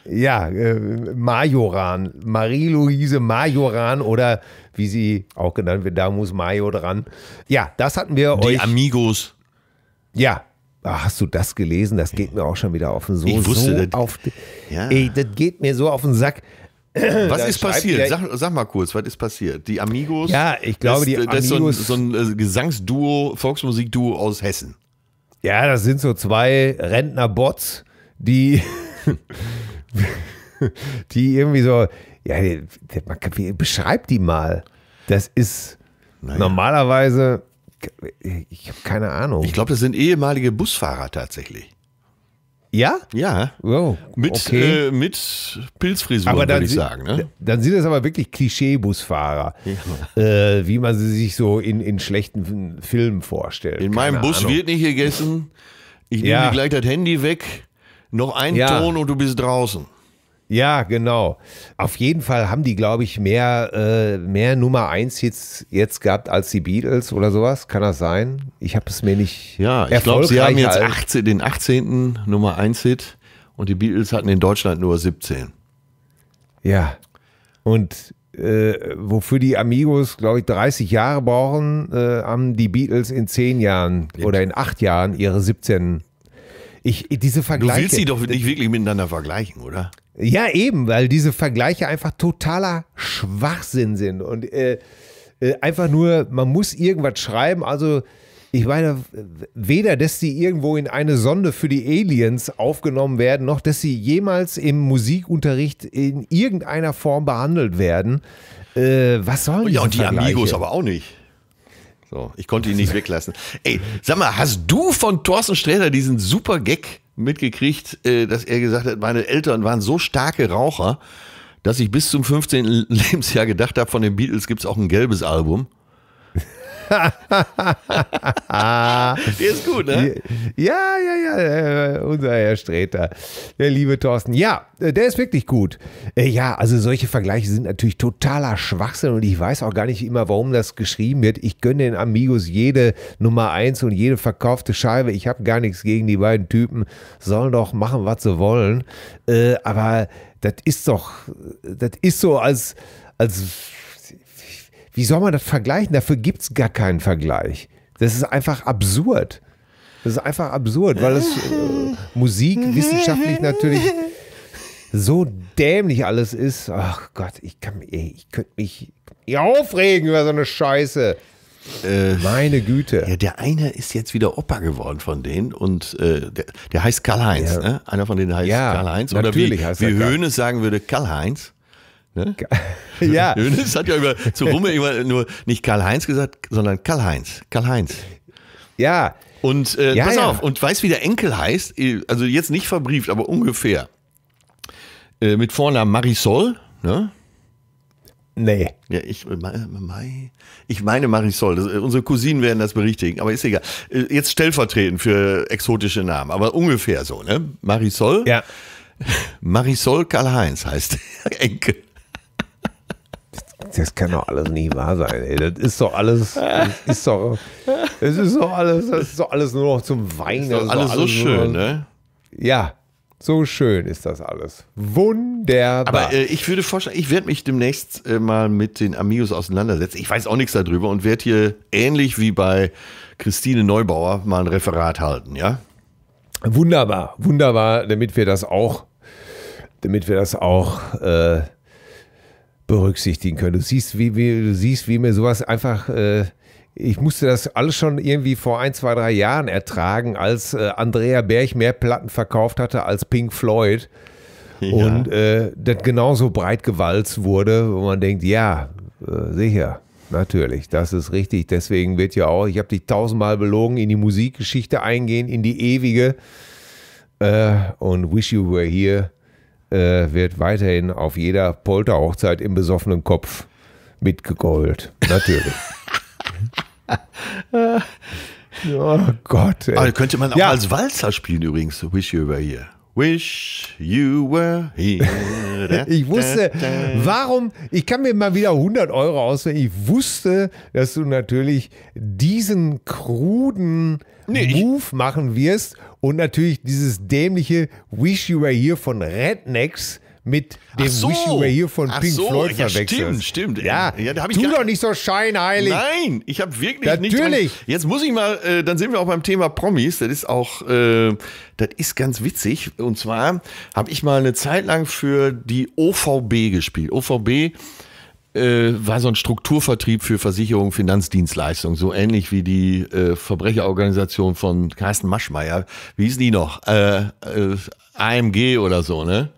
B: Ja, äh, Majoran. Marie-Louise Majoran oder wie sie auch genannt wird, da muss Majo dran. Ja, das hatten wir Die euch. Die Amigos. Ja, Ach, hast du das gelesen? Das geht mir auch schon wieder auf den so, ich wusste, so das, auf ja. ey, das geht mir so auf den Sack. Was ist passiert? Sag,
A: sag, mal kurz, was ist passiert? Die Amigos? Ja, ich glaube, das, die Amigos. Das ist so ein, so ein äh, Gesangsduo, Volksmusikduo aus
B: Hessen. Ja, das sind so zwei Rentner-Bots, die, die irgendwie so, ja, beschreib die mal. Das ist naja. normalerweise ich habe keine Ahnung. Ich
A: glaube, das sind ehemalige Busfahrer tatsächlich.
B: Ja? Ja. Wow. Mit, okay. äh, mit
A: Pilzfrisur, würde ich sagen. Ne?
B: Dann sind das aber wirklich Klischee-Busfahrer, ja. äh, wie man sie sich so in, in schlechten Filmen vorstellt. In Keine meinem Bus Ahnung. wird
A: nicht gegessen. Ich nehme ja. gleich das Handy weg. Noch ein ja. Ton und du bist
B: draußen. Ja, genau. Auf jeden Fall haben die, glaube ich, mehr, äh, mehr Nummer 1 Hits jetzt gehabt als die Beatles oder sowas. Kann das sein? Ich habe es mir nicht.
A: Ja, ich glaube, sie haben jetzt 18, den 18. Nummer 1 Hit und die Beatles hatten in Deutschland nur 17.
B: Ja. Und äh, wofür die Amigos, glaube ich, 30 Jahre brauchen, äh, haben die Beatles in 10 Jahren Jetzt. oder in 8 Jahren ihre 17. Ich, diese Vergleiche. Du willst sie doch nicht
A: wirklich miteinander vergleichen, oder?
B: Ja, eben, weil diese Vergleiche einfach totaler Schwachsinn sind. Und äh, äh, einfach nur, man muss irgendwas schreiben. Also, ich meine, weder, dass sie irgendwo in eine Sonde für die Aliens aufgenommen werden, noch dass sie jemals im Musikunterricht in irgendeiner Form behandelt werden. Äh, was
A: sollen die? Ja, und die Amigos aber auch nicht. So, ich konnte ihn nicht weglassen. Ey, sag mal, hast du von Thorsten Sträter diesen super Gag mitgekriegt, äh, dass er gesagt hat, meine Eltern waren so starke Raucher, dass ich bis zum 15. Lebensjahr gedacht habe, von den Beatles gibt es auch ein gelbes Album. Der ist gut, ne?
B: Ja, ja, ja, unser Herr Sträter, der liebe Thorsten. Ja, äh, der ist wirklich gut. Äh, ja, also solche Vergleiche sind natürlich totaler Schwachsinn und ich weiß auch gar nicht immer, warum das geschrieben wird. Ich gönne den Amigos jede Nummer 1 und jede verkaufte Scheibe. Ich habe gar nichts gegen die beiden Typen. Sollen doch machen, was sie wollen. Äh, aber das ist doch, das ist so als, als wie soll man das vergleichen? Dafür gibt es gar keinen Vergleich. Das ist einfach absurd. Das ist einfach absurd, weil es äh, Musik wissenschaftlich natürlich so dämlich alles ist. Ach Gott, ich kann ey, ich könnte mich
A: aufregen über so eine Scheiße. Äh, Meine Güte. Ja, der eine ist jetzt wieder Opa geworden von denen und äh, der, der, heißt Karl-Heinz. Ja. Ne? Einer von denen heißt ja, Karl-Heinz. Oder wie, wie Höhnes sagen würde, Karl-Heinz. Ne? ja. Hönes hat ja über zu Rummel immer nur nicht Karl-Heinz gesagt, sondern Karl-Heinz. Karl-Heinz. Ja. Und äh, ja, pass ja. auf, und weißt, wie der Enkel heißt, also jetzt nicht verbrieft, aber ungefähr. Äh, mit Vornamen Marisol, ne? Nee. Ja, ich, äh, ich meine Marisol. Das, äh, unsere Cousinen werden das berichtigen, aber ist egal. Äh, jetzt stellvertretend für exotische Namen, aber ungefähr so, ne? Marisol? Ja. Marisol Karl-Heinz heißt Enkel das kann doch alles
B: nicht wahr sein. Ey. Das ist doch alles, das ist doch, das ist doch alles, das ist doch alles nur noch zum Weinen. Das ist doch alles, alles so schön, nur, ne?
A: Ja, so schön ist
B: das alles. Wunderbar.
A: Aber äh, ich würde vorschlagen, ich werde mich demnächst äh, mal mit den Amigos auseinandersetzen. Ich weiß auch nichts darüber und werde hier ähnlich wie bei Christine Neubauer mal ein Referat halten, ja? Wunderbar, wunderbar, damit wir das auch,
B: damit wir das auch äh, berücksichtigen können. Du siehst, wie, wie, du siehst, wie mir sowas einfach. Äh, ich musste das alles schon irgendwie vor ein, zwei, drei Jahren ertragen, als äh, Andrea Berg mehr Platten verkauft hatte als Pink Floyd. Ja. Und äh, das genauso breit gewalzt wurde, wo man denkt, ja, äh, sicher, natürlich, das ist richtig. Deswegen wird ja auch, ich habe dich tausendmal belogen, in die Musikgeschichte eingehen, in die ewige. Äh, und Wish You Were Here äh, wird weiterhin auf jeder Polterhochzeit im besoffenen Kopf mitgegolt.
A: Natürlich. oh Gott. Ey. könnte man auch ja. als Walzer spielen übrigens, Wish You Were Here. Wish you were here. ich wusste,
B: warum, ich kann mir mal wieder 100 Euro auswählen. Ich wusste, dass du natürlich diesen kruden nee, Move machen wirst und natürlich dieses dämliche Wish You Were Here von Rednecks
A: mit dem so. Wish You Were Here von Ach Pink so. Floyd ja, verwechselst. Stimmt, stimmt. Ja, ja da ich tu doch nicht so scheinheilig. Nein, ich habe wirklich nicht. Natürlich. Jetzt muss ich mal, äh, dann sind wir auch beim Thema Promis. Das ist auch, äh, das ist ganz witzig. Und zwar habe ich mal eine Zeit lang für die OVB gespielt. OVB äh, war so ein Strukturvertrieb für Versicherungen, Finanzdienstleistungen, so ähnlich wie die äh, Verbrecherorganisation von Carsten Maschmeyer. Wie hieß die noch? Äh, äh AMG oder so, ne?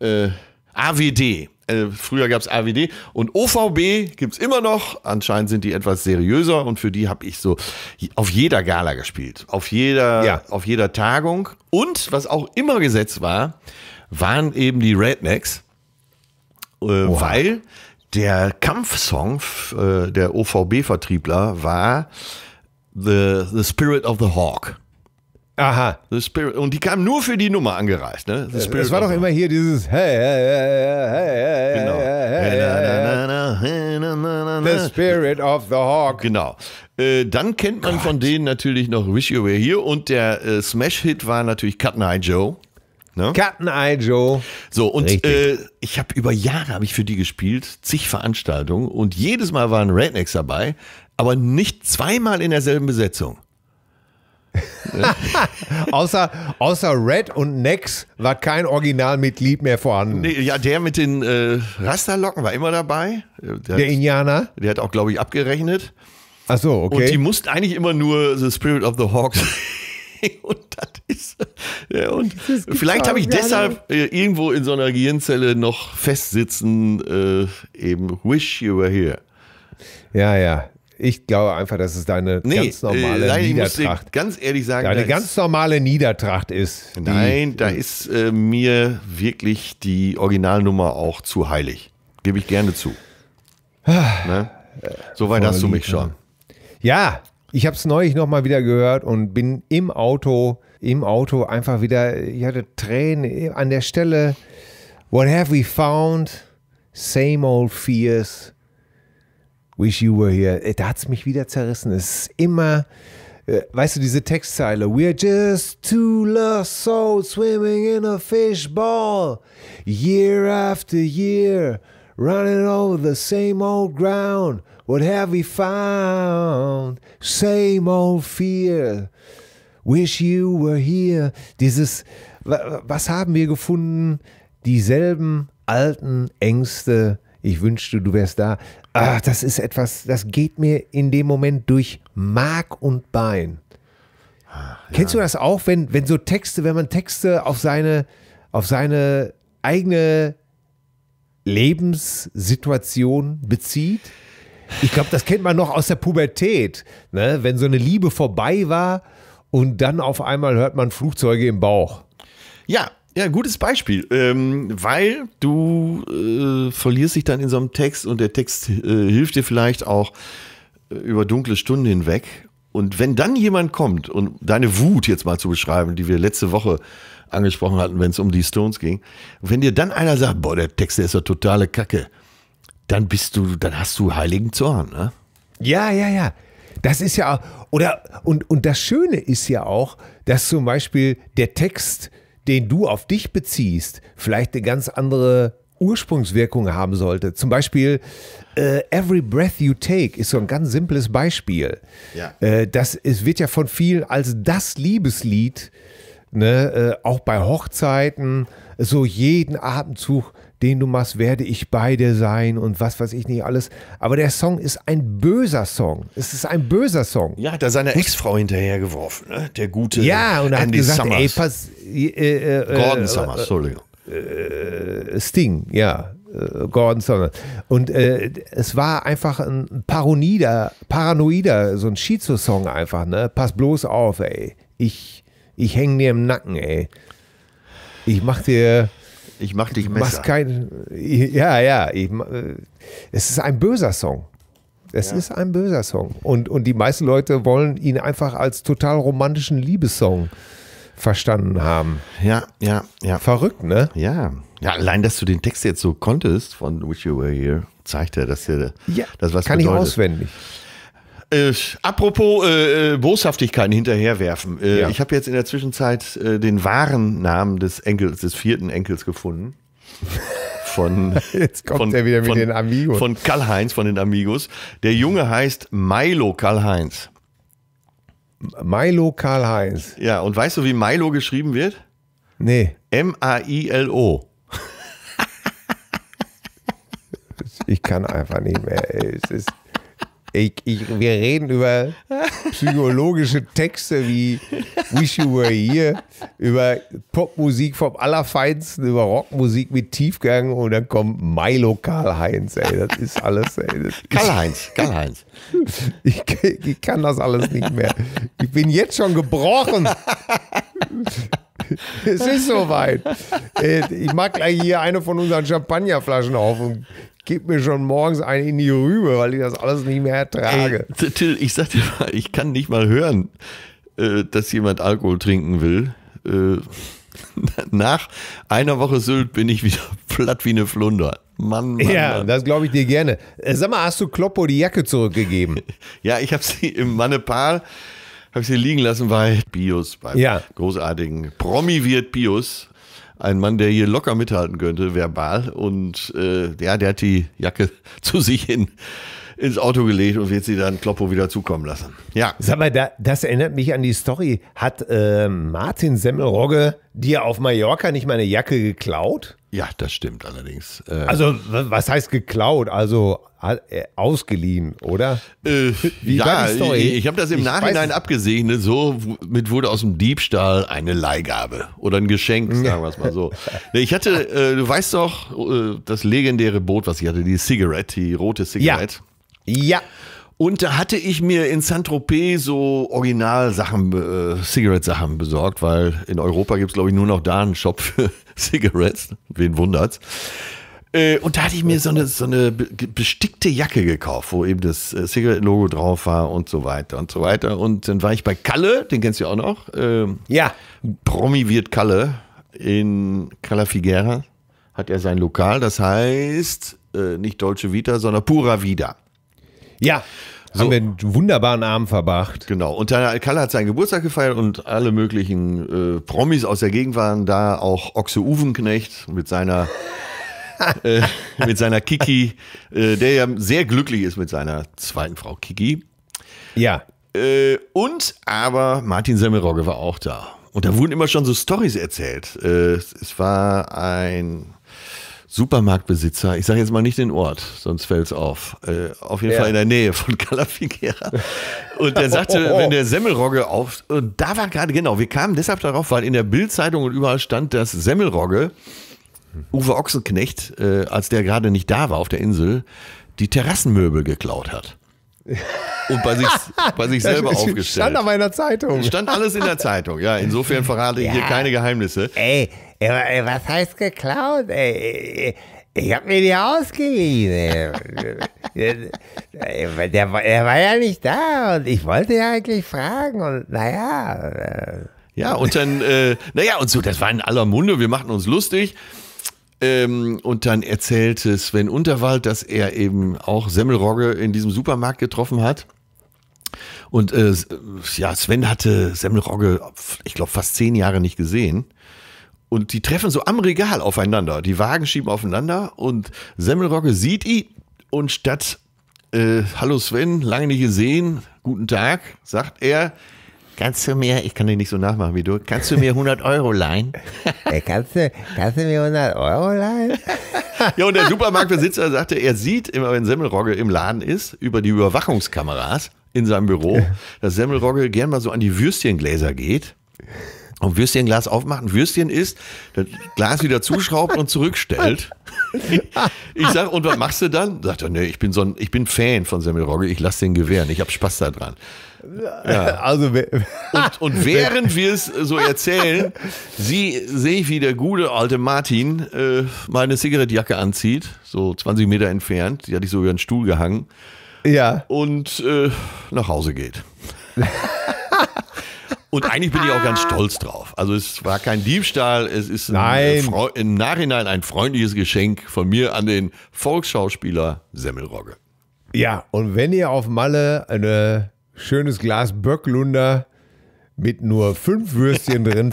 A: Äh, AWD. Äh, früher gab es AWD und OVB gibt es immer noch. Anscheinend sind die etwas seriöser und für die habe ich so auf jeder Gala gespielt. Auf jeder, ja. auf jeder Tagung. Und was auch immer gesetzt war, waren eben die Rednecks. Wow. Weil der Kampfsong äh, der OVB-Vertriebler war the, the Spirit of the Hawk. Aha. The Spirit. Und die kam nur für die Nummer angereist, ne? The äh, Spirit es war doch immer
B: hier dieses Hey, hey, hey, hey, genau. hey, hey, hey, hey,
A: The Spirit of the Hawk. Genau. Äh, dann kennt man Gott. von denen natürlich noch Wish You Were Here und der äh, Smash-Hit war natürlich Cut Night Joe. Ne? Katten Eye Joe. So, und äh, ich habe über Jahre habe ich für die gespielt, zig Veranstaltungen und jedes Mal waren Rednecks dabei, aber nicht zweimal in derselben Besetzung.
B: außer, außer Red und Nex war kein Originalmitglied mehr vorhanden.
A: Nee, ja, der mit den äh, Rasterlocken war immer dabei. Der, der hat,
B: Indianer?
A: Der hat auch, glaube ich, abgerechnet. Ach so, okay. Und die mussten eigentlich immer nur The Spirit of the Hawks und das ist. Ja, und vielleicht habe ich deshalb äh, irgendwo in so einer Gehirnzelle noch festsitzen, äh, eben Wish You Were Here. Ja, ja. Ich glaube einfach, dass es deine nee, ganz normale äh, Niedertracht. ganz ehrlich sagen, deine ganz normale Niedertracht ist. nein, da ist äh, mir wirklich die Originalnummer auch zu heilig. Gebe ich gerne zu. Ah. ne? Soweit hast du mich schon.
B: Ja, ich habe es neulich nochmal wieder gehört und bin im Auto, im Auto einfach wieder, ich hatte Tränen an der Stelle. What have we found? Same old fears. Wish you were here. Äh, da hat es mich wieder zerrissen. Es ist immer, äh, weißt du, diese Textzeile. We're just two lost souls swimming in a fishbowl. Year after year. Running over the same old ground. What have we found? Same old fear. Wish you were here. Dieses, was haben wir gefunden? Dieselben alten Ängste. Ich wünschte, du wärst da. Ach, das ist etwas, das geht mir in dem Moment durch Mark und Bein. Ach, ja. Kennst du das auch, wenn, wenn so Texte, wenn man Texte auf seine, auf seine eigene Lebenssituation bezieht? Ich glaube, das kennt man noch aus der Pubertät, ne? wenn so eine Liebe vorbei war
A: und dann auf einmal hört man Flugzeuge im Bauch. Ja, ja, gutes Beispiel, ähm, weil du äh, verlierst dich dann in so einem Text und der Text äh, hilft dir vielleicht auch äh, über dunkle Stunden hinweg. Und wenn dann jemand kommt und deine Wut jetzt mal zu beschreiben, die wir letzte Woche angesprochen hatten, wenn es um die Stones ging, wenn dir dann einer sagt, boah, der Text, der ist ja totale Kacke, dann bist du, dann hast du heiligen Zorn, ne? Ja, ja, ja. Das ist ja, oder, und, und das Schöne ist
B: ja auch, dass zum Beispiel der Text, den du auf dich beziehst, vielleicht eine ganz andere Ursprungswirkung haben sollte. Zum Beispiel äh, Every Breath You Take ist so ein ganz simples Beispiel. Ja. Äh, das es wird ja von vielen als das Liebeslied, ne, äh, auch bei Hochzeiten, so jeden Abendzug den du machst, werde ich bei dir sein und was weiß ich nicht alles. Aber der Song ist ein böser Song. Es ist ein böser Song. Ja, hat er seiner
A: Ex-Frau hinterhergeworfen, ne? der gute Ja, und er Andy hat gesagt, Summers. ey, pass, äh, äh, äh Gordon äh, Summers, Entschuldigung. Äh,
B: äh, Sting, ja. Gordon Summers. Und es war einfach ein Paronider, Paranoider, so ein Schizo-Song einfach, ne? Pass bloß auf, ey. Ich, ich hänge dir im Nacken, ey. Ich mach dir ich mach dich Messer. Machst kein, ja, ja. Ich, es ist ein böser Song. Es ja. ist ein böser Song. Und, und die meisten Leute wollen ihn einfach als total romantischen
A: Liebessong verstanden haben. Ja, ja, ja. Verrückt, ne? Ja. Ja, allein, dass du den Text jetzt so konntest von Wish You Were Here, zeigt ja, dass er ja, das was Kann bedeutet. ich auswendig. Äh, apropos äh, äh, Boshaftigkeiten hinterherwerfen. Äh, ja. Ich habe jetzt in der Zwischenzeit äh, den wahren Namen des Enkels, des vierten Enkels gefunden. Von, jetzt kommt von, er wieder mit von, den Amigos. Von Karl-Heinz, von den Amigos. Der Junge heißt Milo Karl-Heinz. Milo Karl-Heinz. Ja, und weißt du, wie Milo geschrieben wird? Nee. M-A-I-L-O. Ich kann einfach nicht mehr. Es
B: ist ich, ich, wir reden über psychologische Texte wie Wish You Were Here, über Popmusik vom Allerfeinsten, über Rockmusik mit Tiefgang und dann kommt Milo Karl-Heinz, ey. Das ist alles, Karl-Heinz, Karl-Heinz. Ich, ich kann das alles nicht mehr. Ich bin jetzt schon gebrochen.
D: es ist soweit.
B: Äh, ich mag gleich hier eine von unseren Champagnerflaschen auf und gib mir schon morgens einen in die Rübe, weil ich das alles nicht mehr ertrage.
A: Ey, Till, ich sag dir mal, ich kann nicht mal hören, äh, dass jemand Alkohol trinken will. Äh, nach einer Woche Sylt bin ich wieder platt wie eine Flunder. Mann, Mann, ja, Mann. das glaube ich dir gerne. Äh, sag mal, hast du Kloppo die Jacke zurückgegeben? ja, ich habe sie im Mannepal habe ich sie liegen lassen bei Bios, beim ja. großartigen Promi wird Bios ein Mann, der hier locker mithalten könnte, verbal. Und äh, ja, der hat die Jacke zu sich hin ins Auto gelegt und wird sie dann Kloppo wieder zukommen lassen.
B: Ja. Sag mal, da, das erinnert mich an die Story. Hat äh, Martin Semmelrogge dir auf Mallorca nicht meine Jacke geklaut? Ja, das stimmt allerdings. Äh, also, was heißt geklaut? Also äh, ausgeliehen, oder? Äh, Wie ja, war die Story? ich, ich habe das im ich Nachhinein
A: abgesehen. Ne, so mit wurde aus dem Diebstahl eine Leihgabe oder ein Geschenk, sagen wir es mal so. Ich hatte, äh, du weißt doch, äh, das legendäre Boot, was ich hatte, die Cigarette, die rote Cigarette. Ja. Ja. Und da hatte ich mir in Saint-Tropez so Original-Sachen, äh, Cigarette-Sachen besorgt, weil in Europa gibt es, glaube ich, nur noch da einen Shop für Cigarettes. Wen wundert's? Äh, und da hatte ich mir so eine, so eine bestickte Jacke gekauft, wo eben das äh, Cigarette-Logo drauf war und so weiter und so weiter. Und dann war ich bei Kalle, den kennst du auch noch. Ähm, ja. Promi wird Kalle in Cala Figuera hat er sein Lokal, das heißt äh, nicht Dolce Vita, sondern Pura Vida. Ja. So. Haben wir einen wunderbaren Abend verbracht. Genau. Und Tanja Alcala hat seinen Geburtstag gefeiert und alle möglichen äh, Promis aus der Gegend waren da. Auch Ochse Uvenknecht mit seiner, äh, mit seiner Kiki, äh, der ja sehr glücklich ist mit seiner zweiten Frau Kiki. Ja. Äh, und aber Martin Semmelrogge war auch da. Und da wurden immer schon so Stories erzählt. Äh, es war ein Supermarktbesitzer, ich sage jetzt mal nicht den Ort, sonst fällt es auf, äh, auf jeden ja. Fall in der Nähe von Calafigera. Und der sagte, oh, oh, oh. wenn der Semmelrogge auf, und da war gerade, genau, wir kamen deshalb darauf, weil in der Bildzeitung und überall stand, dass Semmelrogge, Uwe Ochsenknecht, äh, als der gerade nicht da war auf der Insel, die Terrassenmöbel geklaut hat. Und bei sich, bei sich selber ich, ich aufgestellt. Stand aber
B: in der Zeitung. Stand alles
A: in der Zeitung, ja. Insofern verrate ich ja. hier keine Geheimnisse. Ey, Ey, äh, ey, äh, was heißt geklaut? Ey, äh, ich hab mir die ausgeliehen. der,
B: der, war ja nicht da und ich wollte ja eigentlich fragen und naja.
A: Ja, und dann, äh, naja, und so, das war in aller Munde, wir machten uns lustig. Ähm, und dann erzählte Sven Unterwald, dass er eben auch Semmelrogge in diesem Supermarkt getroffen hat. Und äh, ja, Sven hatte Semmelrogge, ich glaube, fast zehn Jahre nicht gesehen und die treffen so am Regal aufeinander. Die Wagen schieben aufeinander und Semmelrogge sieht ihn und statt äh, Hallo Sven, lange nicht gesehen, guten Tag, sagt er, Kannst du mir, ich kann dich nicht so nachmachen wie du, kannst du mir 100 Euro leihen? Hey, äh, kannst, du, kannst du mir 100 Euro leihen? ja, und der Supermarktbesitzer sagte, er sieht immer, wenn Semmelrogge im Laden ist, über die Überwachungskameras in seinem Büro, dass Semmelrogge gern mal so an die Würstchengläser geht und Würstchenglas aufmacht, ein Würstchen isst, das Glas wieder zuschraubt und zurückstellt. Ich sag, und was machst du dann? Sagt er, nee, ich bin so ein, ich bin Fan von Semmelrogge, ich lasse den gewähren, ich habe Spaß daran. Ja. Also und, und während wir es so erzählen, sie sehe ich, wie der gute alte Martin äh, meine Zigarettjacke anzieht, so 20 Meter entfernt, die hatte ich so über den Stuhl gehangen. Ja. Und äh, nach Hause geht. Und eigentlich bin ich auch ganz ah. stolz drauf. Also es war kein Diebstahl, es ist ein, äh, im Nachhinein ein freundliches Geschenk von mir an den Volksschauspieler Semmelrogge. Ja,
B: und wenn ihr auf Malle ein äh, schönes Glas Böcklunder mit nur fünf Würstchen drin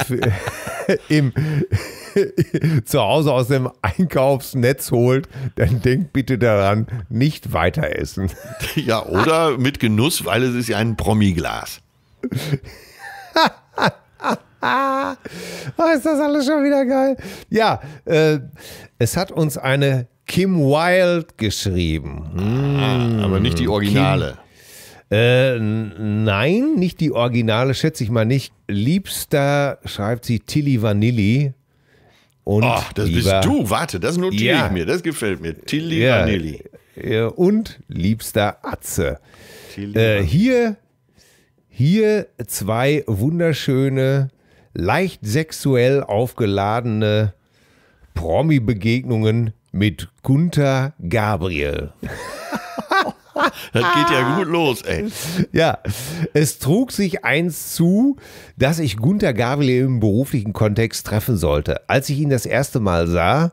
B: im, zu Hause aus dem
A: Einkaufsnetz holt, dann denkt bitte daran, nicht weiter essen. Ja, oder mit Genuss, weil es ist ja ein Promiglas
B: ah, oh, ist das alles schon wieder geil. Ja, äh, es hat uns eine Kim Wilde geschrieben. Hm. Ah, aber nicht die hm, Originale. Kim. Äh, nein, nicht die Originale, schätze ich mal nicht. Liebster schreibt sie Tilly Vanilli. Und oh, das lieber, bist du.
A: Warte, das notiere ja. ich mir. Das gefällt mir. Tilly ja, Vanilli. und liebster
B: Atze. Äh, hier, hier zwei wunderschöne leicht sexuell aufgeladene Promi-Begegnungen mit Gunther Gabriel. Das geht ja gut los, ey. Ja, es trug sich eins zu, dass ich Gunther Gabriel im beruflichen Kontext treffen sollte. Als ich ihn das erste Mal sah,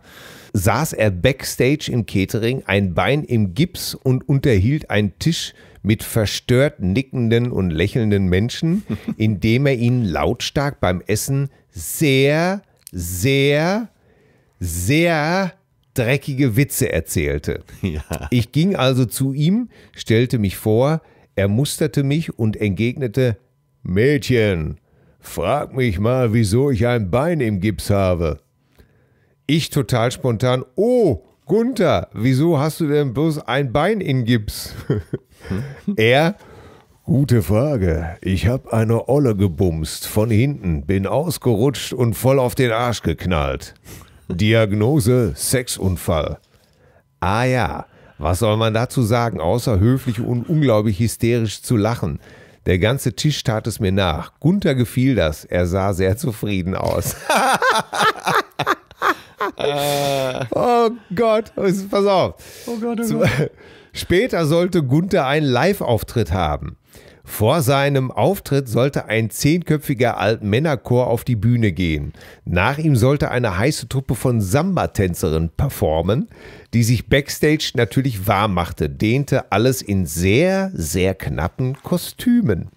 B: saß er backstage im Catering, ein Bein im Gips und unterhielt einen Tisch mit verstört nickenden und lächelnden Menschen, indem er ihnen lautstark beim Essen sehr, sehr, sehr dreckige Witze erzählte. Ja. Ich ging also zu ihm, stellte mich vor, er musterte mich und entgegnete Mädchen, frag mich mal, wieso ich ein Bein im Gips habe. Ich total spontan, oh, Gunther, wieso hast du denn bloß ein Bein in Gips? Hm? er, gute Frage. Ich habe eine Olle gebumst von hinten, bin ausgerutscht und voll auf den Arsch geknallt. Diagnose Sexunfall. Ah ja, was soll man dazu sagen, außer höflich und unglaublich hysterisch zu lachen? Der ganze Tisch tat es mir nach. Gunther gefiel das. Er sah sehr zufrieden aus. Äh. oh Gott, also, pass auf. Oh Gott, oh Gott. Später sollte Gunther einen Live-Auftritt haben. Vor seinem Auftritt sollte ein zehnköpfiger Altmännerchor auf die Bühne gehen. Nach ihm sollte eine heiße Truppe von Samba-Tänzerinnen performen, die sich backstage natürlich warm machte, dehnte alles in sehr, sehr knappen Kostümen.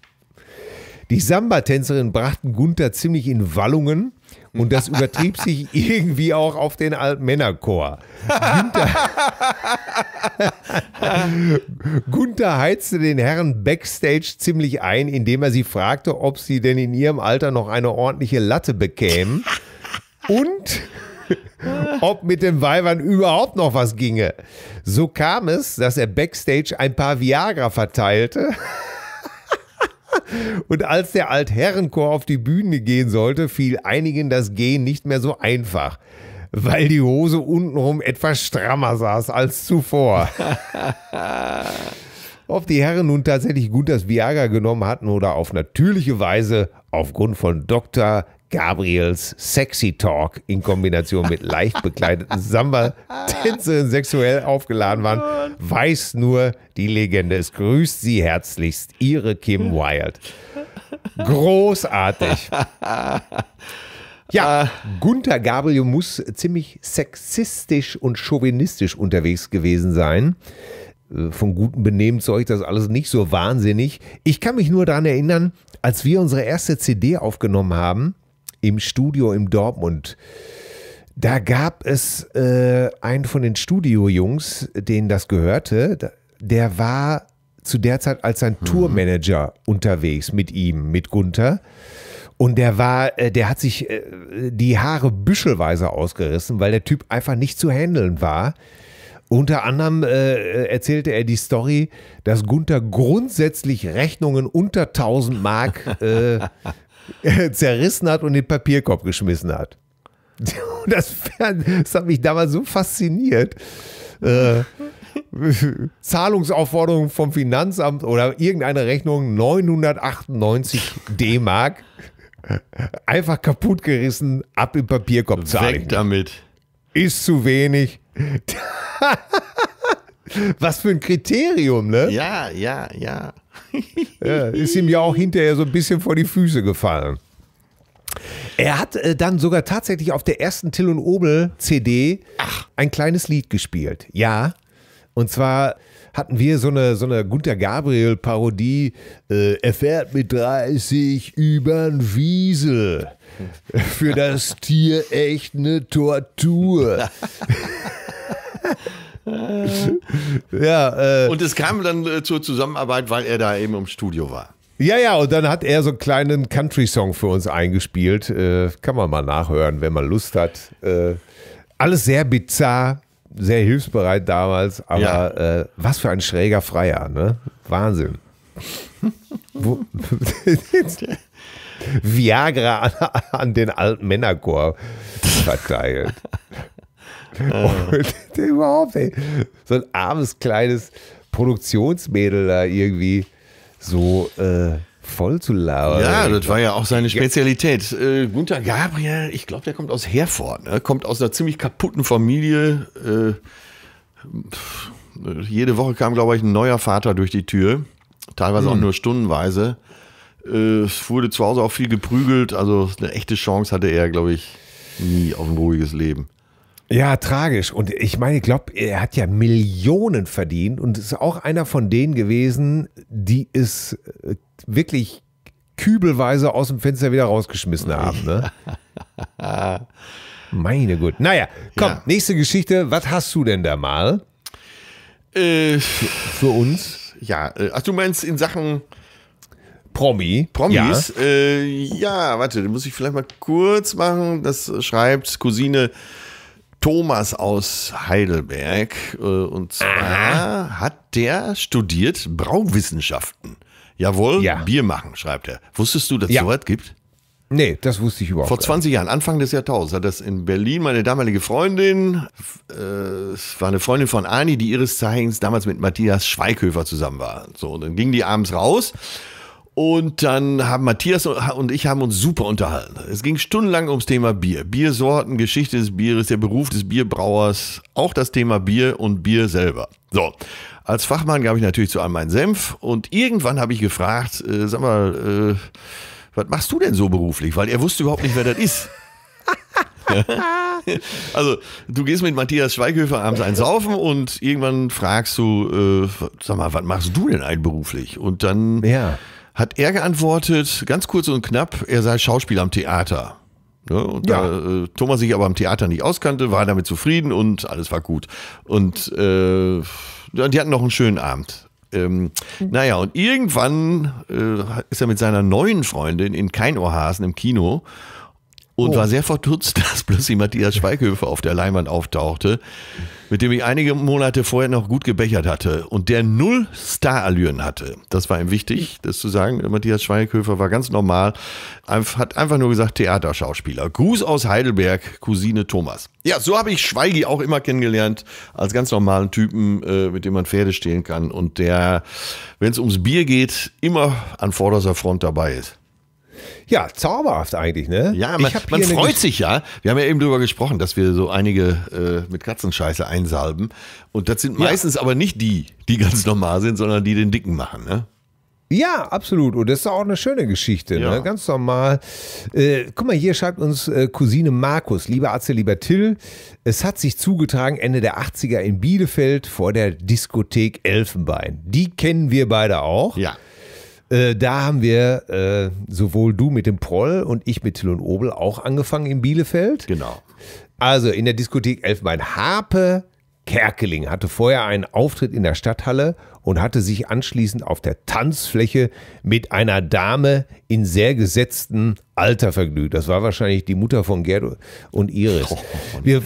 B: Die Samba-Tänzerinnen brachten Gunther ziemlich in Wallungen Und das übertrieb sich irgendwie auch auf den Altmännerchor. Günther, Gunther heizte den Herren backstage ziemlich ein, indem er sie fragte, ob sie denn in ihrem Alter noch eine ordentliche Latte bekämen. Und ob mit den Weibern überhaupt noch was ginge. So kam es, dass er backstage ein paar Viagra verteilte. Und als der Altherrenchor auf die Bühne gehen sollte, fiel einigen das Gehen nicht mehr so einfach, weil die Hose untenrum etwas strammer saß als zuvor. Ob die Herren nun tatsächlich gut das Viagra genommen hatten oder auf natürliche Weise aufgrund von Dr. Gabriels Sexy Talk in Kombination mit leicht bekleideten Samba-Tänzen sexuell aufgeladen waren, weiß nur die Legende. Es grüßt sie herzlichst, ihre Kim Wild. Großartig. Ja, ah. Gunther Gabriel muss ziemlich sexistisch und chauvinistisch unterwegs gewesen sein äh, von gutem Benehmen zeugt das alles nicht so wahnsinnig. Ich kann mich nur daran erinnern, als wir unsere erste CD aufgenommen haben, im Studio in Dortmund. Da gab es äh, einen von den Studiojungs, denen das gehörte, der war zu der Zeit als sein mhm. Tourmanager unterwegs mit ihm, mit Gunther. Und der war, äh, der hat sich äh, die Haare büschelweise ausgerissen, weil der Typ einfach nicht zu handeln war. Unter anderem äh, erzählte er die Story, dass Gunther grundsätzlich Rechnungen unter 1000 Mark äh, zerrissen hat und in den Papierkorb geschmissen hat. Das, das hat mich damals so fasziniert. Äh, Zahlungsaufforderung vom Finanzamt oder irgendeine Rechnung 998 D-Mark. Einfach kaputtgerissen, ab im Papierkorb zahlen. Weg damit. Ist zu wenig. Was für ein Kriterium, ne? Ja, ja, ja ja, ist ihm ja auch hinterher so ein bisschen vor die Füße gefallen. Er hat äh, dann sogar tatsächlich auf der ersten Till und Obel CD Ach. ein kleines Lied gespielt. Ja. Und zwar hatten wir so eine, so eine Gunter Gabriel-Parodie. Äh, er fährt mit 30 übern
A: Wiesel. Für das Tier echt eine Tortur. ja. Äh, und es kam dann äh, zur Zusammenarbeit, weil er da eben im Studio war.
B: Ja, ja, und dann hat er so einen kleinen Country-Song für uns eingespielt. Äh, kann man mal nachhören, wenn man Lust hat. Äh, alles sehr bizarr, sehr hilfsbereit damals, aber ja. Äh, was für ein schräger Freier, ne? Wahnsinn. Wo, Viagra an, an den alten Männerchor verteilt. Oh, ah. Und, überhaupt, ey. So ein armes, kleines Produktionsmädel
A: da irgendwie so äh, voll zu labern. Ja, das war ja auch seine Spezialität. Äh, Gunther Gabriel, ich glaube, der kommt aus Herford. Ne? Kommt aus einer ziemlich kaputten Familie. Äh, jede Woche kam, glaube ich, ein neuer Vater durch die Tür. Teilweise hm. auch nur stundenweise. Äh, es wurde zu Hause auch viel geprügelt, also eine echte Chance hatte er, glaube ich, nie auf ein ruhiges Leben. Ja,
B: tragisch. Und ich meine, ich glaube, er hat ja Millionen verdient und ist auch einer von denen gewesen, die es äh, wirklich kübelweise aus dem Fenster wieder rausgeschmissen haben. Ne? meine Güte. Naja, komm, ja. nächste Geschichte. Was hast du denn da mal? Äh, für, für, uns? Ja,
A: äh, ach, du meinst in Sachen Promi. Promis. Ja. Äh, ja, warte, den muss ich vielleicht mal kurz machen. Das schreibt Cousine Thomas aus Heidelberg. Äh, und zwar Aha. hat der studiert Brauwissenschaften. Jawohl, ja. Bier machen, schreibt er. Wusstest du, dass es ja. sowas gibt? Nee, das wusste ich überhaupt Vor 20 nicht. Jahren, Anfang des Jahrtausends, hat das in Berlin meine damalige Freundin, äh, es war eine Freundin von Ani, die ihres Zeichens damals mit Matthias Schweighöfer zusammen war. So, und dann ging die abends raus und dann haben Matthias und ich haben uns super unterhalten. Es ging stundenlang ums Thema Bier. Biersorten, Geschichte des Bieres, der Beruf des Bierbrauers, auch das Thema Bier und Bier selber. So, als Fachmann gab ich natürlich zu allem meinen Senf und irgendwann habe ich gefragt, äh, sag mal, äh, was machst du denn so beruflich? Weil er wusste überhaupt nicht, wer das ist. also, du gehst mit Matthias Schweighöfer abends ein Saufen und irgendwann fragst du, äh, sag mal, was machst du denn einberuflich? Und dann ja hat er geantwortet, ganz kurz und knapp, er sei Schauspieler am Theater. Ne? ja. Da, äh, Thomas sich aber am Theater nicht auskannte, war damit zufrieden und alles war gut. Und äh, die hatten noch einen schönen Abend. Ähm, mhm. naja, und irgendwann äh, ist er mit seiner neuen Freundin in Keinohrhasen im Kino und oh. war sehr verdutzt, dass plötzlich Matthias Schweighöfer auf der Leinwand auftauchte, mit dem ich einige Monate vorher noch gut gebechert hatte und der null Starallüren hatte. Das war ihm wichtig, das zu sagen. Matthias Schweighöfer war ganz normal, hat einfach nur gesagt Theaterschauspieler. Gruß aus Heidelberg, Cousine Thomas. Ja, so habe ich Schweigi auch immer kennengelernt, als ganz normalen Typen, äh, mit dem man Pferde stehlen kann und der, wenn es ums Bier geht, immer an vorderster Front dabei ist. Ja, zauberhaft eigentlich, ne? Ja, man, man freut sich ja. Wir haben ja eben darüber gesprochen, dass wir so einige äh, mit Katzenscheiße einsalben. Und das sind meistens aber nicht die, die ganz normal sind, sondern die den
B: Dicken machen, ne? Ja, absolut. Und das ist auch eine schöne Geschichte. Ne? Ja. Ne? Ganz normal. Äh, guck mal, hier schreibt uns äh, Cousine Markus, lieber Atze, lieber Till. Es hat sich zugetragen Ende der 80er in Bielefeld vor der Diskothek Elfenbein. Die kennen wir beide auch. Ja. Äh, da haben wir äh, sowohl du mit dem Proll und ich mit Till und Obel auch angefangen in Bielefeld. Genau. Also in der Diskothek Elfenbein Harpe Kerkeling hatte vorher einen Auftritt in der Stadthalle und hatte sich anschließend auf der Tanzfläche mit einer Dame in sehr gesetztem Alter vergnügt. Das war wahrscheinlich die Mutter von Gerd und Iris. Oh, oh, oh, wir,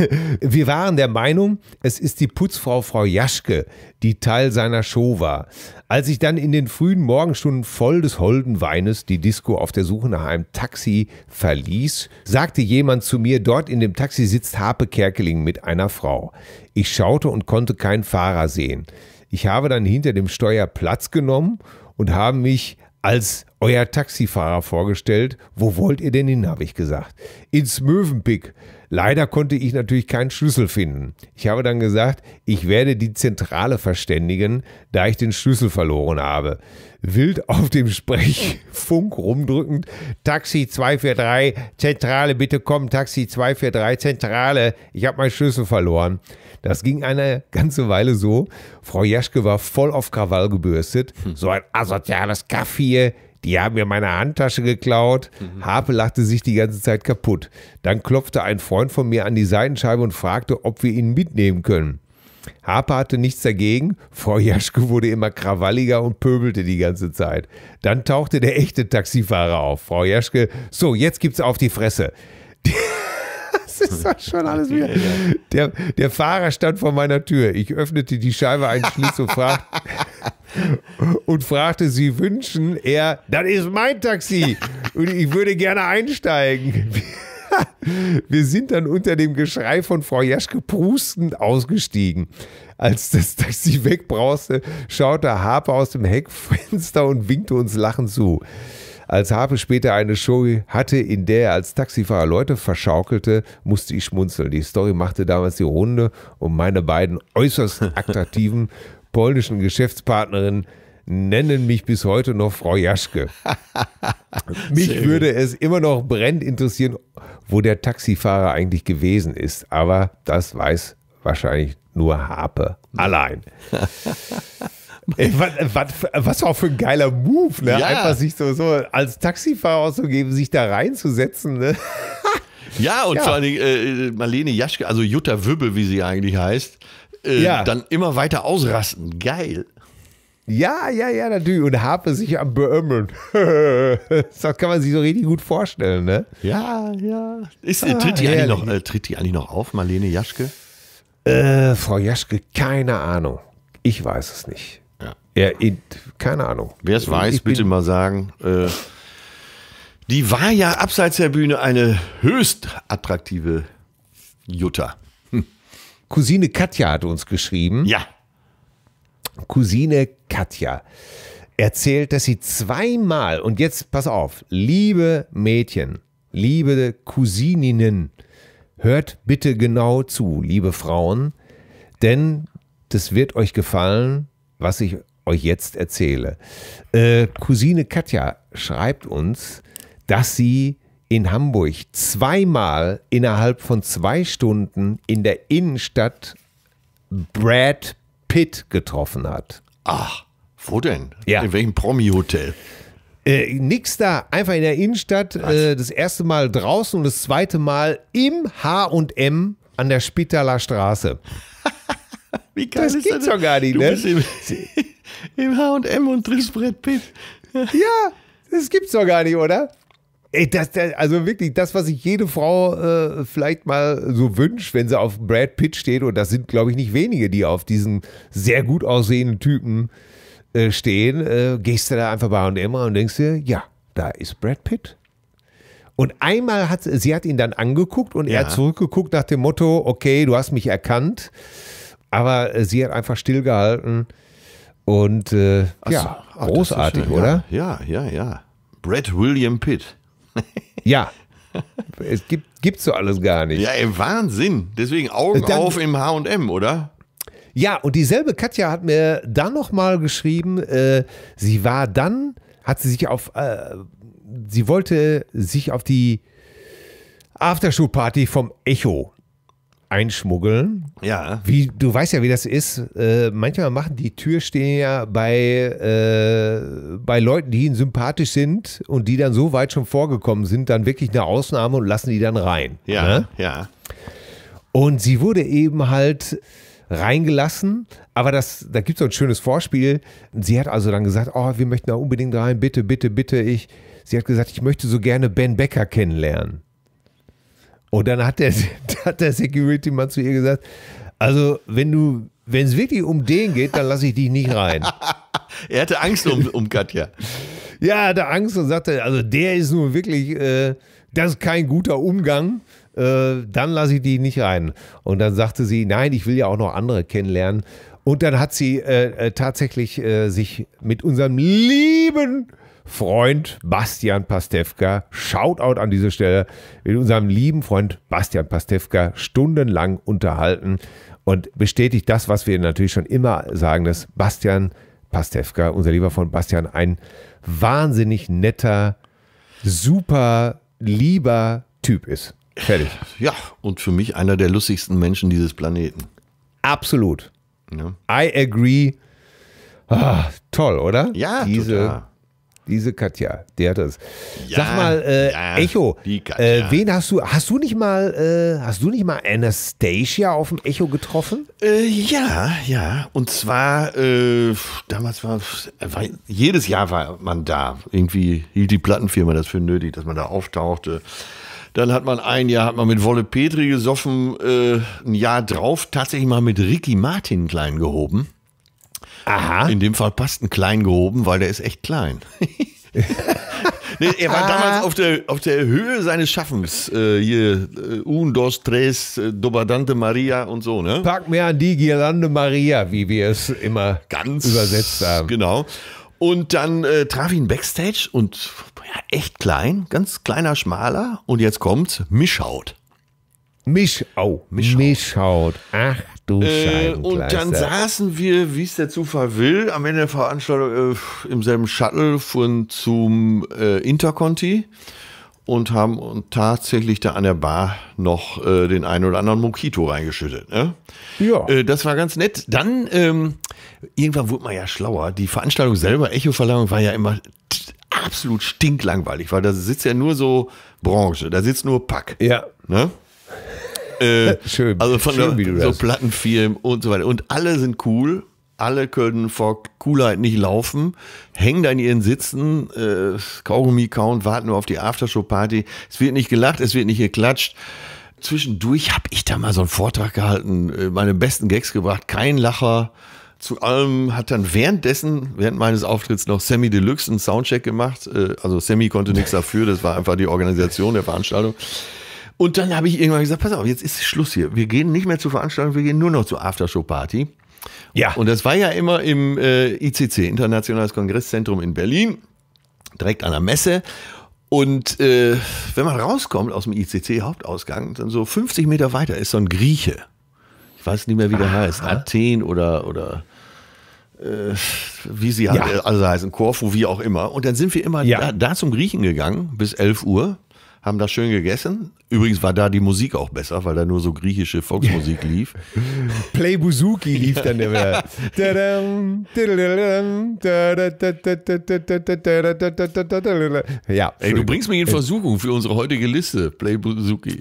B: wir waren der Meinung, es ist die Putzfrau Frau Jaschke, die Teil seiner Show war. Als ich dann in den frühen Morgenstunden voll des holden Weines die Disco auf der Suche nach einem Taxi verließ, sagte jemand zu mir, dort in dem Taxi sitzt Harpe Kerkeling mit einer Frau. Ich schaute und konnte keinen Fahrer sehen. Ich habe dann hinter dem Steuer Platz genommen und habe mich als euer Taxifahrer vorgestellt. Wo wollt ihr denn hin, habe ich gesagt. Ins Möwenpick. Leider konnte ich natürlich keinen Schlüssel finden. Ich habe dann gesagt, ich werde die Zentrale verständigen, da ich den Schlüssel verloren habe. Wild auf dem Sprechfunk rumdrückend, Taxi 243, Zentrale, bitte komm, Taxi 243, Zentrale, ich habe meinen Schlüssel verloren. Das ging eine ganze Weile so. Frau Jaschke war voll auf Krawall gebürstet. Hm. So ein asoziales Kaffee die haben mir meine Handtasche geklaut. Mhm. Harpe lachte sich die ganze Zeit kaputt. Dann klopfte ein Freund von mir an die Seitenscheibe und fragte, ob wir ihn mitnehmen können. Harpe hatte nichts dagegen, Frau Jaschke wurde immer krawalliger und pöbelte die ganze Zeit. Dann tauchte der echte Taxifahrer auf. Frau Jaschke, so, jetzt gibt's auf die Fresse. Das ist doch schon alles wieder. Der, der Fahrer stand vor meiner Tür. Ich öffnete die Scheibe einen Schlitz und fragte und fragte sie Wünschen. Er, das ist mein Taxi und ich würde gerne einsteigen. Wir sind dann unter dem Geschrei von Frau Jaschke prustend ausgestiegen. Als das Taxi wegbrauste, schaute Harpe aus dem Heckfenster und winkte uns lachend zu. Als Harpe später eine Show hatte, in der er als Taxifahrer Leute verschaukelte, musste ich schmunzeln. Die Story machte damals die Runde und meine beiden äußerst attraktiven polnischen Geschäftspartnerin nennen mich bis heute noch Frau Jaschke. mich würde es immer noch brennend interessieren, wo der Taxifahrer eigentlich gewesen ist. Aber das weiß wahrscheinlich nur Harpe allein. Ey, was, was, auch für ein geiler Move, ne? Ja. Einfach sich so, so als Taxifahrer auszugeben, sich da
A: reinzusetzen, ne? ja, und ja. vor allem äh, Marlene Jaschke, also Jutta Wübbel, wie sie eigentlich heißt, äh, ja. dann immer weiter ausrasten. Geil.
B: Ja, ja, ja, natürlich. Und Harpe sich am Beömmeln. das kann man sich so richtig gut vorstellen, ne?
A: Ja, ja. Ist, ah, tritt, die ah, herrlich. noch, äh, tritt die eigentlich noch auf, Marlene Jaschke?
B: Äh, Frau Jaschke, keine Ahnung. Ich weiß es nicht. Ja. ja
A: ich, keine Ahnung. Wer es weiß, ich bitte mal sagen. Äh, die war ja abseits der Bühne eine höchst attraktive Jutta. Cousine Katja hat uns geschrieben. Ja. Cousine Katja
B: erzählt, dass sie zweimal, und jetzt pass auf, liebe Mädchen, liebe Cousininnen, hört bitte genau zu, liebe Frauen, denn das wird euch gefallen, was ich euch jetzt erzähle. Äh, Cousine Katja schreibt uns, dass sie in Hamburg zweimal innerhalb von zwei Stunden in der Innenstadt Brad Pitt getroffen hat. Ach, wo denn? Ja. In welchem Promi-Hotel? Äh, nix da, einfach in der Innenstadt. Äh, das erste Mal draußen und das zweite Mal im HM an der Spitaler Straße. Wie geil das ist geht das? doch gar nicht, du ne? Bist im, HM und triffst Brad Pitt. ja, das gibt's doch gar nicht, oder? Ey, das, das, also wirklich, das, was sich jede Frau äh, vielleicht mal so wünscht, wenn sie auf Brad Pitt steht, und das sind, glaube ich, nicht wenige, die auf diesen sehr gut aussehenden Typen äh, stehen, äh, gehst du da einfach bei und immer und denkst dir, ja, da ist Brad Pitt. Und einmal hat sie hat ihn dann angeguckt und ja. er hat zurückgeguckt nach dem Motto, okay, du hast mich erkannt, aber äh, sie hat einfach stillgehalten und äh,
A: ja, so, ach, großartig, oder? ja, ja. ja. Brad William Pitt. ja. Es gibt, gibt's so alles gar nicht. Ja, ey, Wahnsinn. Deswegen Augen dann, auf im H&M, oder?
B: Ja, und dieselbe Katja hat mir dann nochmal geschrieben, äh, sie war dann, hat sie sich auf, äh, sie wollte sich auf die Aftershow-Party vom Echo einschmuggeln. Ja. Wie, du weißt ja, wie das ist. Äh, manchmal machen die Türsteher bei, äh, bei Leuten, die ihnen sympathisch sind und die dann so weit schon vorgekommen sind, dann wirklich eine Ausnahme und lassen die dann rein. Ja, ne? ja. Und sie wurde eben halt reingelassen. Aber das, da gibt es so ein schönes Vorspiel. Sie hat also dann gesagt, oh, wir möchten da unbedingt rein, bitte, bitte, bitte. Ich, sie hat gesagt, ich möchte so gerne Ben Becker kennenlernen. Und dann hat der, hat der Security-Mann zu ihr gesagt, also wenn du, wenn es wirklich um den geht, dann lasse ich dich nicht rein.
A: er hatte Angst um, um Katja.
B: ja, er hatte Angst und sagte, also der ist nun wirklich, äh, das ist kein guter Umgang. Äh, dann lasse ich die nicht rein. Und dann sagte sie, nein, ich will ja auch noch andere kennenlernen. Und dann hat sie äh, äh tatsächlich äh, sich mit unserem lieben Freund Bastian Pastewka. Shoutout an dieser Stelle. Mit unserem lieben Freund Bastian Pastewka stundenlang unterhalten und bestätigt das, was wir natürlich schon immer sagen, dass Bastian Pastewka, unser lieber Freund Bastian, ein wahnsinnig netter, super
A: lieber Typ ist. Fertig. Ja, und für mich einer der lustigsten Menschen dieses Planeten. Absolut. Ja. I agree. Ah,
B: toll, oder? Ja, Diese total. Diese Katja, die hat das. Ja, Sag mal, äh, ja, Echo, äh, wen hast du, hast du nicht mal, äh, hast du nicht mal Anastasia auf dem
A: Echo getroffen? Äh, ja, ja. Und zwar, äh, damals war, war, jedes Jahr war man da. Irgendwie hielt die Plattenfirma das für nötig, dass man da auftauchte. Dann hat man ein Jahr hat man mit Wolle Petri gesoffen, äh, ein Jahr drauf tatsächlich mal mit Ricky Martin klein gehoben. Aha. In dem Fall passt ein klein gehoben, weil der ist echt klein. nee, er war ah. damals auf der, auf der Höhe seines Schaffens. Äh, hier, äh, un, dos, tres, äh, dobadante Maria und so, ne? Pack mir an die Girlande Maria, wie wir es immer Ganz übersetzt haben. Genau. Und dann äh, traf ihn Backstage und ja, echt klein, ganz kleiner, schmaler. Und jetzt kommt Mischhaut. Mischau. Mischhaut. Mischhaut. Ach, du äh, Und dann saßen wir, wie es der Zufall will, am Ende der Veranstaltung äh, im selben Shuttle, fuhren zum äh, Interconti und haben tatsächlich da an der Bar noch äh, den einen oder anderen Mokito reingeschüttet. Ne? Ja. Äh, das war ganz nett. Dann, ähm, irgendwann wurde man ja schlauer. Die Veranstaltung selber, Echo-Verleihung, war ja immer absolut stinklangweilig, weil da sitzt ja nur so Branche, da sitzt nur Pack. Ja. Ne? Äh, schön. Also von schön, der, so das. Plattenfilm und so weiter. Und alle sind cool. Alle können vor Coolheit nicht laufen, hängen da in ihren Sitzen, äh, Kaugummi kauen, warten nur auf die Aftershow-Party. Es wird nicht gelacht, es wird nicht geklatscht zwischendurch habe ich da mal so einen Vortrag gehalten, äh, meine besten Gags gebracht, kein Lacher. Zu allem hat dann währenddessen, während meines Auftritts noch Sammy Deluxe einen Soundcheck gemacht. Äh, also Sammy konnte nichts dafür, das war einfach die Organisation der Veranstaltung. Und dann habe ich irgendwann gesagt, pass auf, jetzt ist Schluss hier. Wir gehen nicht mehr zur Veranstaltung, wir gehen nur noch zur Aftershow-Party. Ja. Und das war ja immer im äh, ICC, Internationales Kongresszentrum in Berlin, direkt an der Messe. Und äh, wenn man rauskommt aus dem ICC-Hauptausgang, dann so 50 Meter weiter ist so ein Grieche. Ich weiß nicht mehr, wie der Aha. heißt. Athen oder, oder äh, wie sie ja. halt, heißen, Korfu, wie auch immer. Und dann sind wir immer ja. da, da, zum Griechen gegangen bis 11 Uhr haben da schön gegessen. Übrigens war da die Musik auch besser, weil da nur so griechische Volksmusik lief. Play Buzuki lief dann immer. ja. Ey, du bringst mich in Versuchung für unsere heutige Liste. Play Buzuki.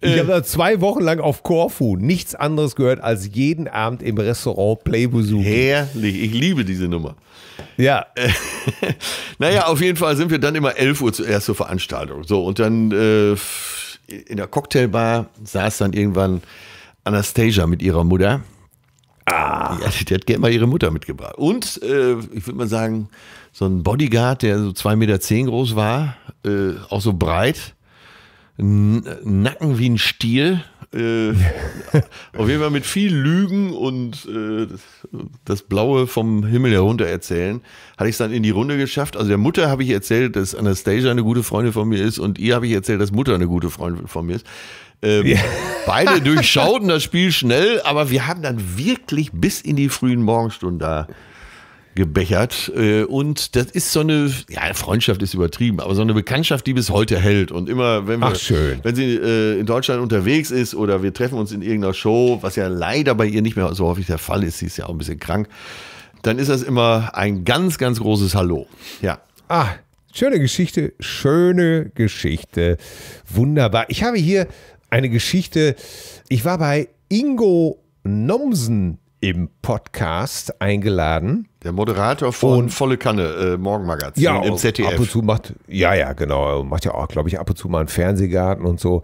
A: Ich habe
B: da zwei Wochen lang auf Korfu nichts anderes gehört als jeden Abend im Restaurant Playbuzuki.
A: Herrlich, ich liebe diese Nummer. Ja. naja, auf jeden Fall sind wir dann immer 11 Uhr zuerst zur Veranstaltung. So, und dann äh, in der Cocktailbar saß dann irgendwann Anastasia mit ihrer Mutter. Ah. Ja, die, die hat gerne mal ihre Mutter mitgebracht. Und äh, ich würde mal sagen, so ein Bodyguard, der so 2,10 Meter zehn groß war, äh, auch so breit, N Nacken wie ein Stiel äh, auf jeden Fall mit viel Lügen und äh, das, Blaue vom Himmel herunter erzählen, hatte ich es dann in die Runde geschafft. Also der Mutter habe ich erzählt, dass Anastasia eine gute Freundin von mir ist und ihr habe ich erzählt, dass Mutter eine gute Freundin von mir ist. Ähm, ja. Beide durchschauten das Spiel schnell, aber wir haben dann wirklich bis in die frühen Morgenstunden da gebechert. Äh, und das ist so eine, ja, Freundschaft ist übertrieben, aber so eine Bekanntschaft, die bis heute hält. Und immer, wenn, wir, Ach, wenn sie äh, in Deutschland unterwegs ist oder wir treffen uns in irgendeiner Show, was ja leider bei ihr nicht mehr so häufig der Fall ist, sie ist ja auch ein bisschen krank, dann ist das immer ein ganz, ganz großes Hallo. Ja. Ah,
B: schöne Geschichte, schöne Geschichte. Wunderbar. Ich habe hier eine Geschichte. Ich war bei Ingo Nomsen im Podcast
A: eingeladen. Der Moderator von und, Volle Kanne, äh, Morgenmagazin ja, im ZDF. Ab und zu
B: macht, ja, ja, genau. Macht ja auch, glaube ich, ab und zu mal einen Fernsehgarten und so.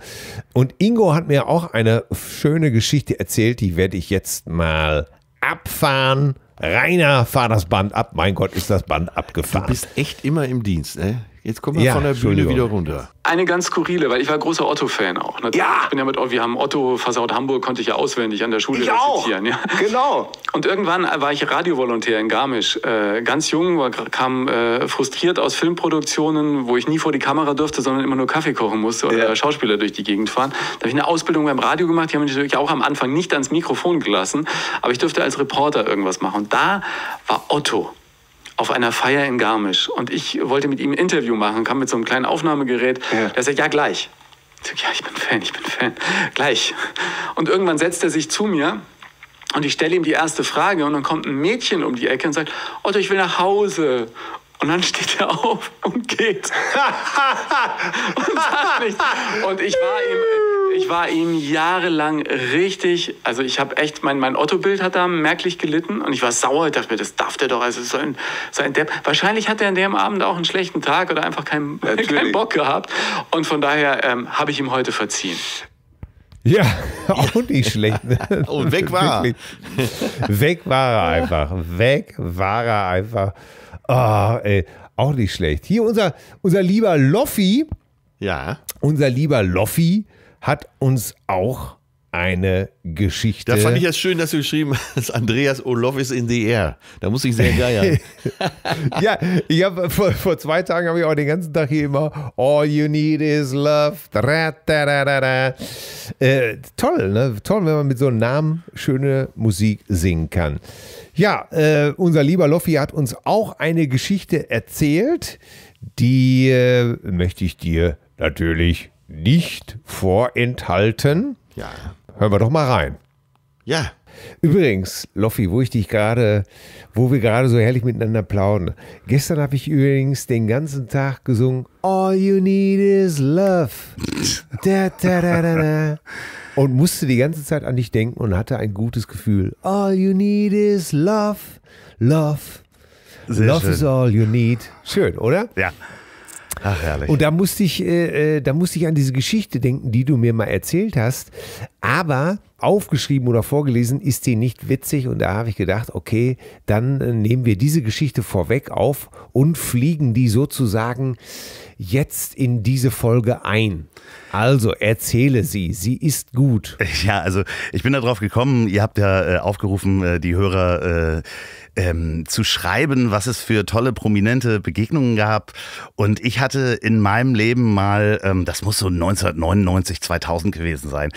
B: Und Ingo hat mir auch eine schöne Geschichte erzählt, die werde ich jetzt mal abfahren. Rainer, fahr das Band ab. Mein Gott, ist das Band abgefahren. Du bist echt immer im Dienst, ne?
A: Jetzt kommen wir ja, von der Bühne wieder runter.
D: Eine ganz skurrile, weil ich war großer Otto-Fan auch. Ne? Ja! Ich bin ja mit, wir haben Otto versaut Hamburg, konnte ich ja auswendig an der Schule ich auch. Ja. Genau. Und irgendwann war ich Radiovolontär in Garmisch. Äh, ganz jung, war, kam äh, frustriert aus Filmproduktionen, wo ich nie vor die Kamera durfte, sondern immer nur Kaffee kochen musste oder ja. Schauspieler durch die Gegend fahren. Da habe ich eine Ausbildung beim Radio gemacht. Die haben mich natürlich auch am Anfang nicht ans Mikrofon gelassen, aber ich durfte als Reporter irgendwas machen. Und da war Otto auf einer Feier in Garmisch und ich wollte mit ihm ein Interview machen, kam mit so einem kleinen Aufnahmegerät. Ja. Der sagt, ja, gleich. Ich sag, ja, ich bin Fan, ich bin Fan. Gleich. Und irgendwann setzt er sich zu mir und ich stelle ihm die erste Frage und dann kommt ein Mädchen um die Ecke und sagt, Otto, ich will nach Hause. Und dann steht er auf und geht. und sagt nichts. Und ich war ihm, ich war ihm jahrelang richtig, also ich habe echt, mein, mein Otto-Bild hat da merklich gelitten und ich war sauer. Ich dachte mir, das darf der doch, also so ein, so ein Depp. Wahrscheinlich hat er an dem Abend auch einen schlechten Tag oder einfach keinen, keinen Bock gehabt. Und von daher ähm, habe ich ihm heute verziehen.
B: Ja, auch nicht schlecht. und oh, weg war er. weg war er einfach. Weg war er einfach. Ah, ey, auch nicht schlecht. Hier unser, unser lieber Loffi. Ja. Unser lieber Loffi hat uns
A: auch eine Geschichte. Da fand ich es schön, dass du geschrieben hast, Andreas Olof oh, ist in the air. Da muss ich sehr geiern. ja, ich habe vor, vor, zwei Tagen habe ich auch den
B: ganzen Tag hier immer All you need is love. Da, da, da, äh, toll, ne? Toll, wenn man mit so einem Namen schöne Musik singen kann. Ja, äh, unser lieber Loffi hat uns auch eine Geschichte erzählt, die äh, möchte ich dir natürlich nicht vorenthalten. Ja. Hören wir doch mal rein. Ja. Übrigens, Loffi, wo ich dich gerade, wo wir gerade so herrlich miteinander plaudern. Gestern habe ich übrigens den ganzen Tag gesungen All you need is love. Da, da, da, da, und musste die ganze Zeit an dich denken und hatte ein gutes Gefühl. All you need is love, love. Sehr love schön. is all you need. Schön, oder? Ja. Ach, herrlich. Und da musste ich, äh, äh, da musste ich an diese Geschichte denken, die du mir mal erzählt hast. Aber aufgeschrieben oder vorgelesen ist sie nicht witzig. Und da habe ich gedacht, okay, dann äh, nehmen wir diese Geschichte vorweg auf und fliegen die sozusagen
C: jetzt in diese Folge ein. Also erzähle sie, sie ist gut. Ja, also ich bin darauf gekommen, ihr habt ja äh, aufgerufen, äh, die Hörer äh, ähm, zu schreiben, was es für tolle prominente Begegnungen gab. Und ich hatte in meinem Leben mal, ähm, das muss so 1999, 2000 gewesen sein,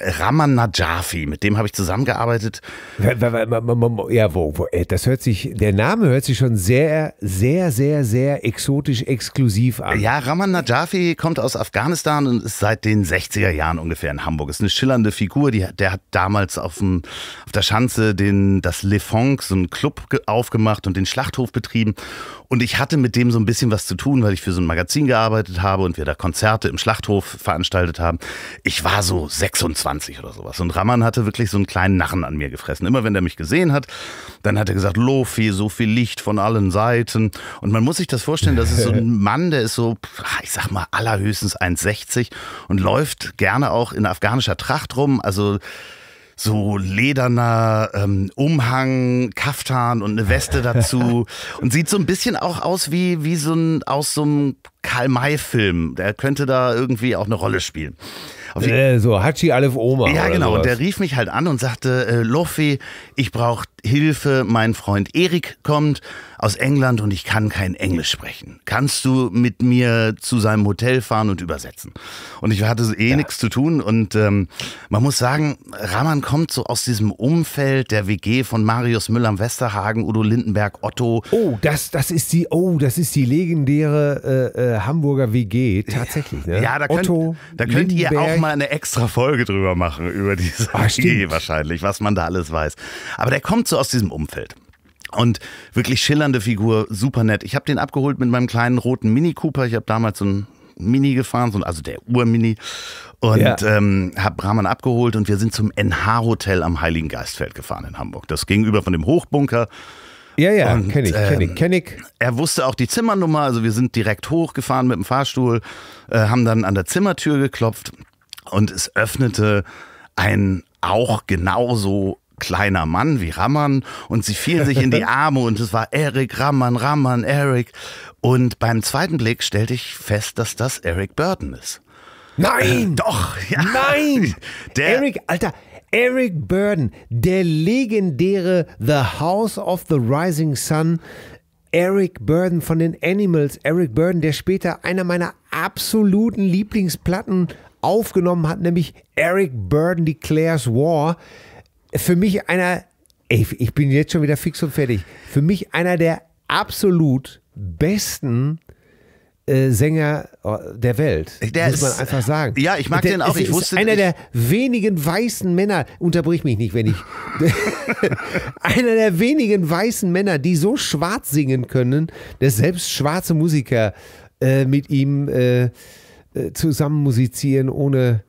C: Raman Najafi, mit dem habe ich zusammengearbeitet. Ja, wo, wo, äh, das hört sich, der Name hört sich schon sehr, sehr, sehr, sehr exotisch, exklusiv an. Ja, Raman Najafi kommt aus Afghanistan und ist seit den 60er Jahren ungefähr in Hamburg. Ist eine schillernde Figur, die, der hat damals auf, dem, auf der Schanze den, das Le Fonk, so ein Club aufgemacht und den Schlachthof betrieben. Und ich hatte mit dem so ein bisschen was zu tun, weil ich für so ein Magazin gearbeitet habe und wir da Konzerte im Schlachthof veranstaltet haben. Ich war so 26 oder sowas. Und Raman hatte wirklich so einen kleinen Narren an mir gefressen. Immer wenn er mich gesehen hat, dann hat er gesagt, Lofi, so viel Licht von allen Seiten. Und man muss sich das vorstellen, das ist so ein Mann, der ist so, ich sag mal, allerhöchstens 1,60 und läuft gerne auch in afghanischer Tracht rum. Also so lederner ähm, Umhang, Kaftan und eine Weste dazu und sieht so ein bisschen auch aus wie, wie so ein, aus so einem Karl-May-Film. Der könnte da irgendwie auch eine Rolle spielen. Äh, so Hachi Alef Oma. Ja, genau. Und der rief mich halt an und sagte, äh, Loffi, ich brauche Hilfe. Mein Freund Erik kommt aus England und ich kann kein Englisch sprechen. Kannst du mit mir zu seinem Hotel fahren und übersetzen? Und ich hatte eh ja. nichts zu tun. Und ähm, man muss sagen, Raman kommt so aus diesem Umfeld der WG von Marius Müller-Westerhagen, Udo Lindenberg, Otto. Oh,
B: das, das ist die, oh, das ist die legendäre äh, äh, Hamburger WG, tatsächlich. Ne? Ja, da könnt, Otto, da könnt ihr auch
C: nochmal eine extra Folge drüber machen, über diese Ach, Idee wahrscheinlich, was man da alles weiß. Aber der kommt so aus diesem Umfeld. Und wirklich schillernde Figur, super nett. Ich habe den abgeholt mit meinem kleinen roten Mini Cooper. Ich habe damals so ein Mini gefahren, so ein, also der Ur-Mini. Und ja. ähm, habe Brahman abgeholt und wir sind zum NH-Hotel am Heiligen Geistfeld gefahren in Hamburg. Das gegenüber von dem Hochbunker. Ja, ja, kenne ich, kenne ich, ähm, kenne ich. Er wusste auch die Zimmernummer, also wir sind direkt hochgefahren mit dem Fahrstuhl, äh, haben dann an der Zimmertür geklopft und es öffnete ein auch genauso kleiner Mann wie Rammann und sie fielen sich in die Arme und es war Eric, Rammann, Rammann, Eric. Und beim zweiten Blick stellte ich fest, dass das Eric Burton ist. Nein! Äh,
B: doch, ja.
C: Nein!
B: Der Eric, Alter, Eric Burden, der legendäre The House of the Rising Sun, Eric Burden von den Animals, Eric Burden, der später einer meiner absoluten Lieblingsplatten aufgenommen hat, nämlich Eric Burden Declares War. Für mich einer, ey, ich bin jetzt schon wieder fix und fertig, für mich einer der absolut besten äh, Sänger äh, der Welt, der muss man einfach sagen. Ja, ich mag der, den auch. Ich ist wusste einer der wenigen weißen Männer. Unterbrich mich nicht, wenn ich einer der wenigen weißen Männer, die so schwarz singen können, dass selbst schwarze Musiker äh, mit ihm äh, äh, zusammen musizieren, ohne,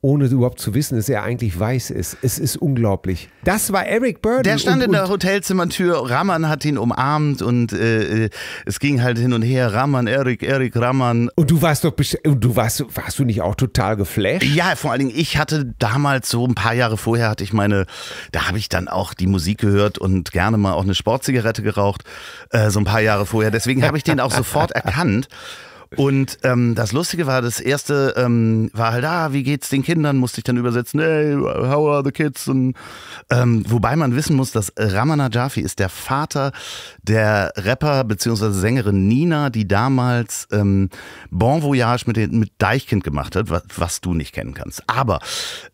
B: ohne überhaupt zu wissen, dass er eigentlich weiß ist. Es ist unglaublich.
C: Das war Eric Burden. Der stand und, in der Hotelzimmertür. Raman hat ihn umarmt und äh, äh, es ging halt hin und her. Raman, Eric, Eric, Raman. Und du warst doch und du warst, warst du nicht auch total geflasht? Ja, vor allen Dingen, ich hatte damals so ein paar Jahre vorher hatte ich meine, da habe ich dann auch die Musik gehört und gerne mal auch eine Sportzigarette geraucht, äh, so ein paar Jahre vorher. Deswegen habe ich den auch sofort erkannt. Und ähm, das Lustige war, das erste ähm, war halt, ah, wie geht's den Kindern? Musste ich dann übersetzen, hey, how are the kids? Und, ähm, wobei man wissen muss, dass Ramana Jaffi ist der Vater der Rapper bzw. Sängerin Nina, die damals ähm, Bon Voyage mit, den, mit Deichkind gemacht hat, was, was du nicht kennen kannst. Aber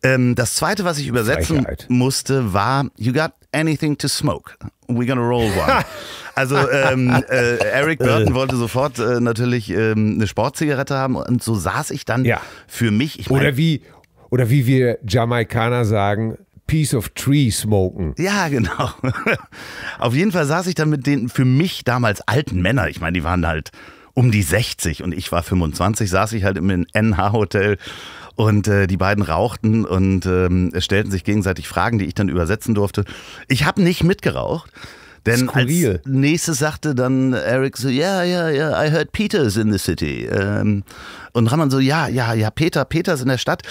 C: ähm, das zweite, was ich übersetzen Freiheit. musste, war, you got anything to smoke. We're gonna roll one. Also ähm, äh, Eric Burton wollte sofort äh, natürlich ähm, eine Sportzigarette haben und so saß ich dann ja. für mich. Ich mein, oder wie oder wie wir Jamaikaner sagen, Piece of Tree smoken. Ja, genau. Auf jeden Fall saß ich dann mit den für mich damals alten Männern. Ich meine, die waren halt um die 60 und ich war 25, saß ich halt im NH-Hotel und äh, die beiden rauchten und ähm, stellten sich gegenseitig Fragen, die ich dann übersetzen durfte. Ich habe nicht mitgeraucht. Denn Skurril. als nächstes sagte dann Eric so, ja, ja, ja, I heard Peter's in the city. Ähm, und Ramon so, ja, ja, ja, Peter, Peter's in der Stadt.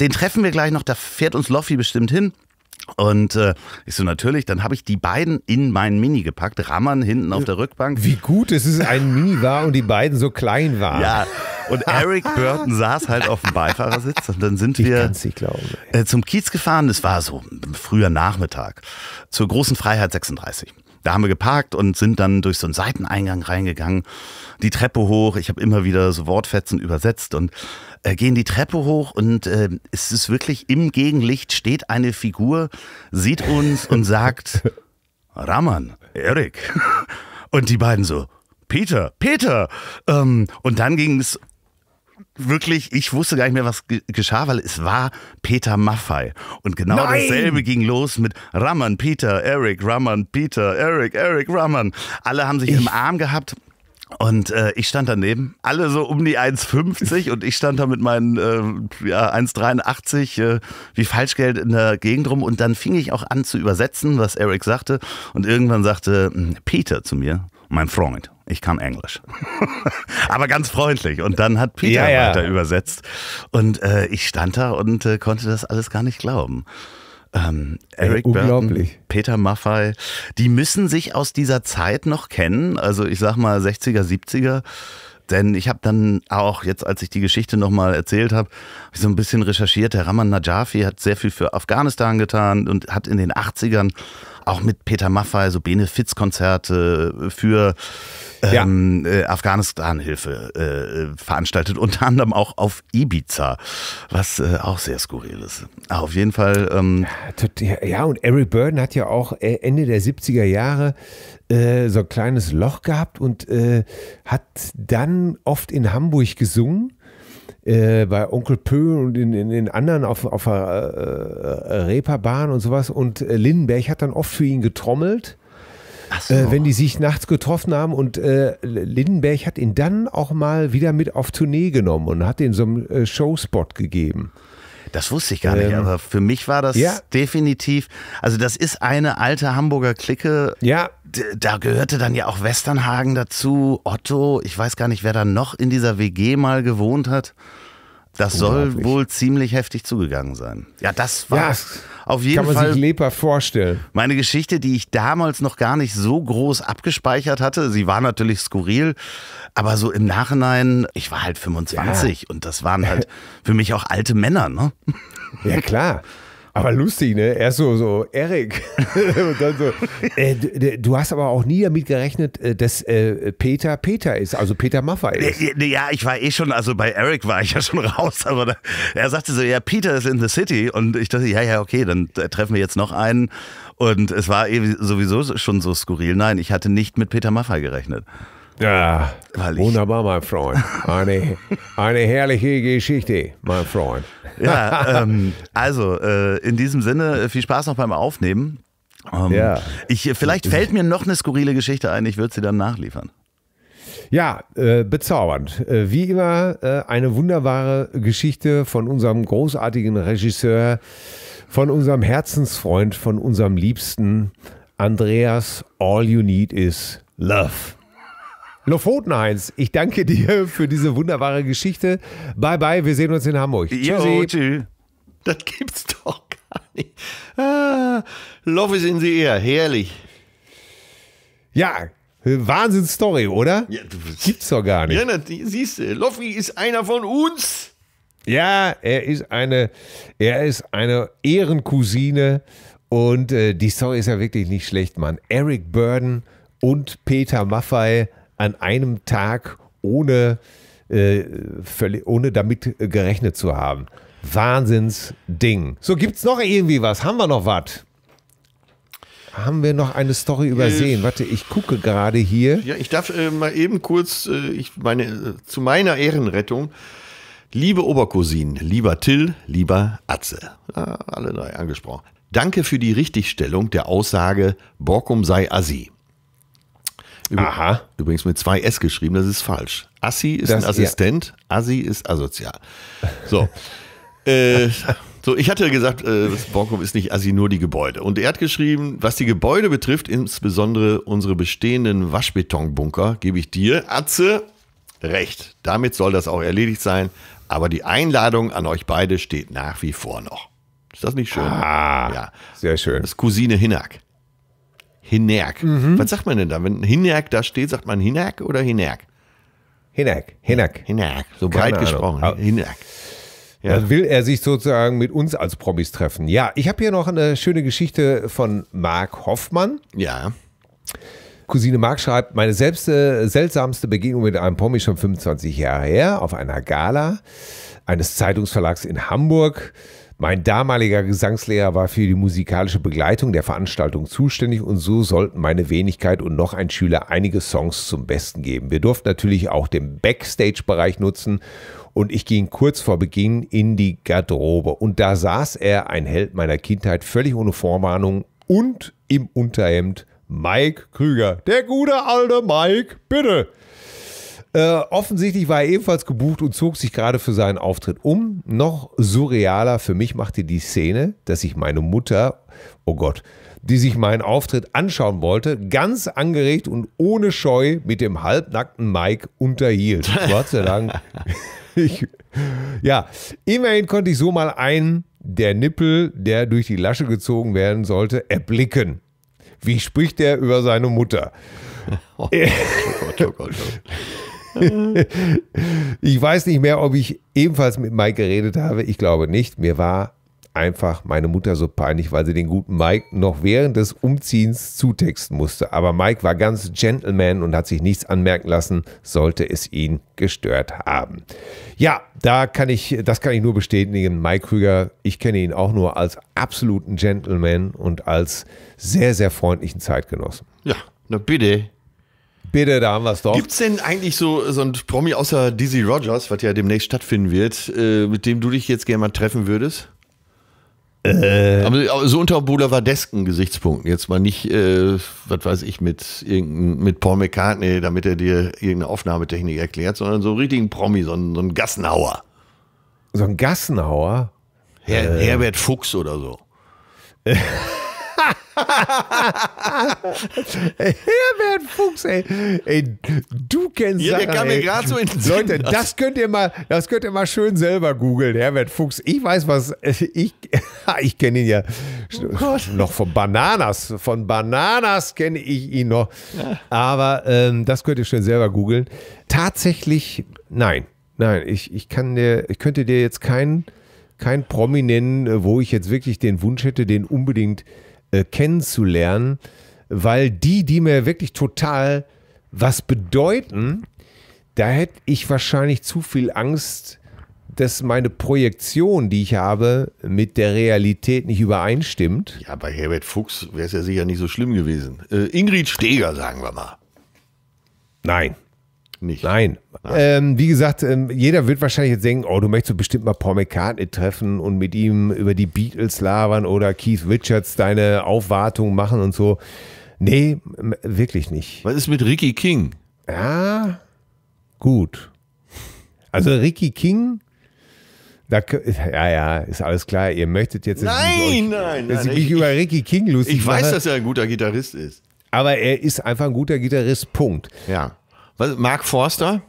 C: Den treffen wir gleich noch, da fährt uns Loffi bestimmt hin. Und äh, ich so, natürlich, dann habe ich die beiden in meinen Mini gepackt, Rammern hinten auf der Rückbank. Wie gut es ist, ein Mini war und die beiden so klein waren. Ja, und Eric Burton saß halt auf dem Beifahrersitz und dann sind ich wir äh, zum Kiez gefahren. Es war so früher Nachmittag zur großen Freiheit 36. Da haben wir geparkt und sind dann durch so einen Seiteneingang reingegangen, die Treppe hoch. Ich habe immer wieder so Wortfetzen übersetzt und äh, gehen die Treppe hoch und äh, es ist wirklich im Gegenlicht steht eine Figur, sieht uns und sagt, Raman, Erik. Und die beiden so, Peter, Peter. Ähm, und dann ging es wirklich, ich wusste gar nicht mehr, was geschah, weil es war Peter Maffei. Und genau Nein! dasselbe ging los mit Raman, Peter, Eric, Raman, Peter, Eric, Eric, Raman. Alle haben sich ich. im Arm gehabt und äh, ich stand daneben, alle so um die 1,50 und ich stand da mit meinen äh, ja, 1,83 äh, wie Falschgeld in der Gegend rum. Und dann fing ich auch an zu übersetzen, was Eric sagte. Und irgendwann sagte hm, Peter zu mir, mein Freund, ich kann Englisch. Aber ganz freundlich. Und dann hat Peter ja, ja. weiter übersetzt. Und äh, ich stand da und äh, konnte das alles gar nicht glauben. Ähm, Eric ja, Unglaublich. Burton, Peter Maffay, die müssen sich aus dieser Zeit noch kennen. Also ich sag mal 60er, 70er. Denn ich habe dann auch jetzt, als ich die Geschichte nochmal erzählt habe, hab so ein bisschen recherchiert. Der Raman Najafi hat sehr viel für Afghanistan getan und hat in den 80ern auch mit Peter Maffay so Benefizkonzerte für ähm, ja. Äh, Afghanistan-Hilfe äh, veranstaltet, unter anderem auch auf Ibiza, was äh, auch sehr skurril ist. Aber auf jeden Fall. Ähm ja, und Eric Burden hat ja auch äh, Ende der 70er Jahre
B: äh, so ein kleines Loch gehabt und hat dann oft in Hamburg gesungen äh, bei Onkel Pö und in, in, in anderen auf, auf der äh, äh, Reeperbahn und sowas. Und äh, Lindenberg hat dann oft für ihn getrommelt. So. Äh, wenn die sich nachts getroffen haben und äh, Lindenberg hat ihn dann auch mal wieder mit auf Tournee genommen und hat ihm so einen äh, Showspot gegeben. Das wusste ich gar ähm, nicht, aber
C: für mich war das ja. definitiv, also das ist eine alte Hamburger Clique, ja da gehörte dann ja auch Westernhagen dazu, Otto, ich weiß gar nicht, wer da noch in dieser WG mal gewohnt hat. Das soll wohl ziemlich heftig zugegangen sein. Ja, das war ja, auf jeden Fall. Kann man Fall sich leber vorstellen. Meine Geschichte, die ich damals noch gar nicht so groß abgespeichert hatte. Sie war natürlich skurril, aber so im Nachhinein, ich war halt 25 ja. und das waren halt für mich auch alte Männer, ne? Ja, klar. Aber lustig, ne? Erst so, so Erik. und dann so, äh, du, du
B: hast aber auch nie damit gerechnet, äh, dass äh, Peter Peter ist, also Peter Maffay ist.
C: Ja, ja, ich war eh schon, also bei Eric war ich ja schon raus, aber da, er sagte so, ja, Peter ist in the city. Und ich dachte, ja, ja, okay, dann äh, treffen wir jetzt noch einen. Und es war eh sowieso schon so skurril. Nein, ich hatte nicht mit Peter Maffay gerechnet. Ja, Herrlich. wunderbar, mein Freund. Eine, eine herrliche Geschichte, mein Freund. Ja, ähm, also äh, in diesem Sinne, äh, viel Spaß noch beim Aufnehmen. Ähm, ja. ich, äh, vielleicht fällt mir noch eine skurrile Geschichte ein, ich würde sie dann nachliefern.
B: Ja, äh, bezaubernd. Äh, wie immer äh, eine wunderbare Geschichte von unserem großartigen Regisseur, von unserem Herzensfreund, von unserem Liebsten, Andreas. All you need is love. Lofotenheinz, ich danke dir für diese wunderbare Geschichte. Bye, bye, wir sehen uns in Hamburg. Jo, tschüss. Das gibt's doch gar nicht. Ah,
A: Love is in the air, herrlich.
B: Ja, Wahnsinn-Story, oder? Ja, du, gibt's doch gar nicht. Ja,
A: siehst du, Loffi ist einer von uns.
B: Ja, er ist eine, er ist eine Ehrencousine und äh, die Story ist ja wirklich nicht schlecht, Mann. Eric Burden und Peter Maffei an einem Tag ohne, äh, völlig, ohne damit gerechnet zu haben. Wahnsinns-Ding. So,
A: gibt es noch irgendwie was? Haben wir noch was?
B: Haben wir noch eine Story übersehen?
A: Äh, Warte, ich gucke gerade hier. Ja, ich darf äh, mal eben kurz, äh, ich meine, äh, zu meiner Ehrenrettung. Liebe Obercousinen, lieber Till, lieber Atze. Ja, alle drei angesprochen. Danke für die Richtigstellung der Aussage, Borkum sei Asi. Aha. Übrigens mit zwei S geschrieben, das ist falsch. Assi ist das, ein Assistent, ja. Assi ist asozial. So. äh, so, ich hatte gesagt, äh, Borkum ist nicht Assi, nur die Gebäude. Und er hat geschrieben, was die Gebäude betrifft, insbesondere unsere bestehenden Waschbetonbunker, gebe ich dir, Atze, recht. Damit soll das auch erledigt sein. Aber die Einladung an euch beide steht nach wie vor noch. Ist das nicht schön? Ah, ja. Sehr schön. Das ist Cousine Hinak. Hinerk. Mhm. Was sagt man denn da? Wenn Hinerk da steht, sagt man Hinerk oder Hinerk? Hinerk. Hinerk.
B: Hinerk. So Keine breit Ahnung. gesprochen. Hinerk. Ja. Dann also will er sich sozusagen mit uns als Promis treffen. Ja, ich habe hier noch eine schöne Geschichte von Marc Hoffmann. Ja. Cousine Marc schreibt, meine selbst, äh, seltsamste Begegnung mit einem Promi schon 25 Jahre her, auf einer Gala eines Zeitungsverlags in Hamburg. Mein damaliger Gesangslehrer war für die musikalische Begleitung der Veranstaltung zuständig und so sollten meine Wenigkeit und noch ein Schüler einige Songs zum Besten geben. Wir durften natürlich auch den Backstage-Bereich nutzen und ich ging kurz vor Beginn in die Garderobe und da saß er, ein Held meiner Kindheit, völlig ohne Vorwarnung und im Unterhemd, Mike Krüger. Der gute alte Mike, bitte. Äh, offensichtlich war er ebenfalls gebucht und zog sich gerade für seinen Auftritt um. Noch surrealer für mich machte die Szene, dass sich meine Mutter, oh Gott, die sich meinen Auftritt anschauen wollte, ganz angeregt und ohne Scheu mit dem halbnackten Mike unterhielt. Gott sei Dank. Ich, ja, immerhin konnte ich so mal einen der Nippel, der durch die Lasche gezogen werden sollte, erblicken. Wie spricht er über seine Mutter? Oh Gott, oh Gott, oh Gott. ich weiß nicht mehr, ob ich ebenfalls mit Mike geredet habe. Ich glaube nicht. Mir war einfach meine Mutter so peinlich, weil sie den guten Mike noch während des Umziehens zutexten musste. Aber Mike war ganz Gentleman und hat sich nichts anmerken lassen, sollte es ihn gestört haben. Ja, da kann ich, das kann ich nur bestätigen. Mike Krüger, ich kenne ihn auch nur als absoluten Gentleman und als sehr, sehr freundlichen Zeitgenossen.
A: Ja, na bitte später, da haben wir es doch. Gibt es denn eigentlich so, so ein Promi außer Dizzy Rogers, was ja demnächst stattfinden wird, äh, mit dem du dich jetzt gerne mal treffen würdest? Äh. Aber so unter boulevardesken Gesichtspunkten. Jetzt mal nicht, äh, was weiß ich, mit, mit Paul McCartney, damit er dir irgendeine Aufnahmetechnik erklärt, sondern so einen richtigen Promi, so ein, so einen Gassenhauer. So ein Gassenhauer? Her äh. Herbert Fuchs oder so.
B: Herbert Fuchs, ey. ey du kennst ja, Sachen, kam ey. mir so in den Leute, Sinn, das, könnt ihr mal, das könnt ihr mal schön selber googeln, Herbert Fuchs. Ich weiß was, ich, ich kenne ihn ja oh noch von Bananas, von Bananas kenne ich ihn noch. Ja. Aber ähm, das könnt ihr schön selber googeln. Tatsächlich, nein, nein, ich, ich kann dir, ich könnte dir jetzt keinen kein Promi nennen, wo ich jetzt wirklich den Wunsch hätte, den unbedingt äh, kennenzulernen, weil die, die mir wirklich total was bedeuten, da hätte ich wahrscheinlich zu viel Angst, dass meine Projektion, die ich habe, mit der Realität
A: nicht übereinstimmt. Ja, bei Herbert Fuchs wäre es ja sicher nicht so schlimm gewesen. Äh, Ingrid Steger, sagen wir mal. Nein nicht. Nein. Ähm, wie gesagt,
B: ähm, jeder wird wahrscheinlich jetzt denken, oh, du möchtest bestimmt mal Paul McCartney treffen und mit ihm über die Beatles labern oder Keith Richards deine Aufwartung machen und so. Nee, wirklich nicht. Was ist mit Ricky King? Ja, gut. Also Ricky King, da, ja, ja, ist alles klar. Ihr möchtet jetzt, dass ich mich, nein, dass ich mich ich, über Ricky King lustig Ich weiß, mache. dass
A: er ein guter Gitarrist ist. Aber er ist
B: einfach ein guter Gitarrist, Punkt. Ja. Was, Mark Forster?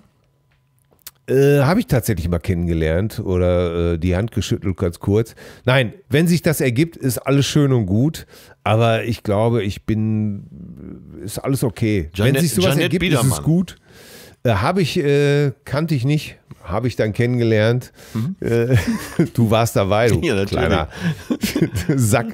B: Äh, habe ich tatsächlich mal kennengelernt oder äh, die Hand geschüttelt ganz kurz. Nein, wenn sich das ergibt, ist alles schön und gut, aber ich glaube, ich bin, ist alles okay. Janet, wenn sich sowas Janet ergibt, Biedermann. ist es gut. Äh, habe ich, äh, kannte ich nicht, habe ich dann kennengelernt. Mhm. Äh, du warst dabei, du ja, kleiner Sack.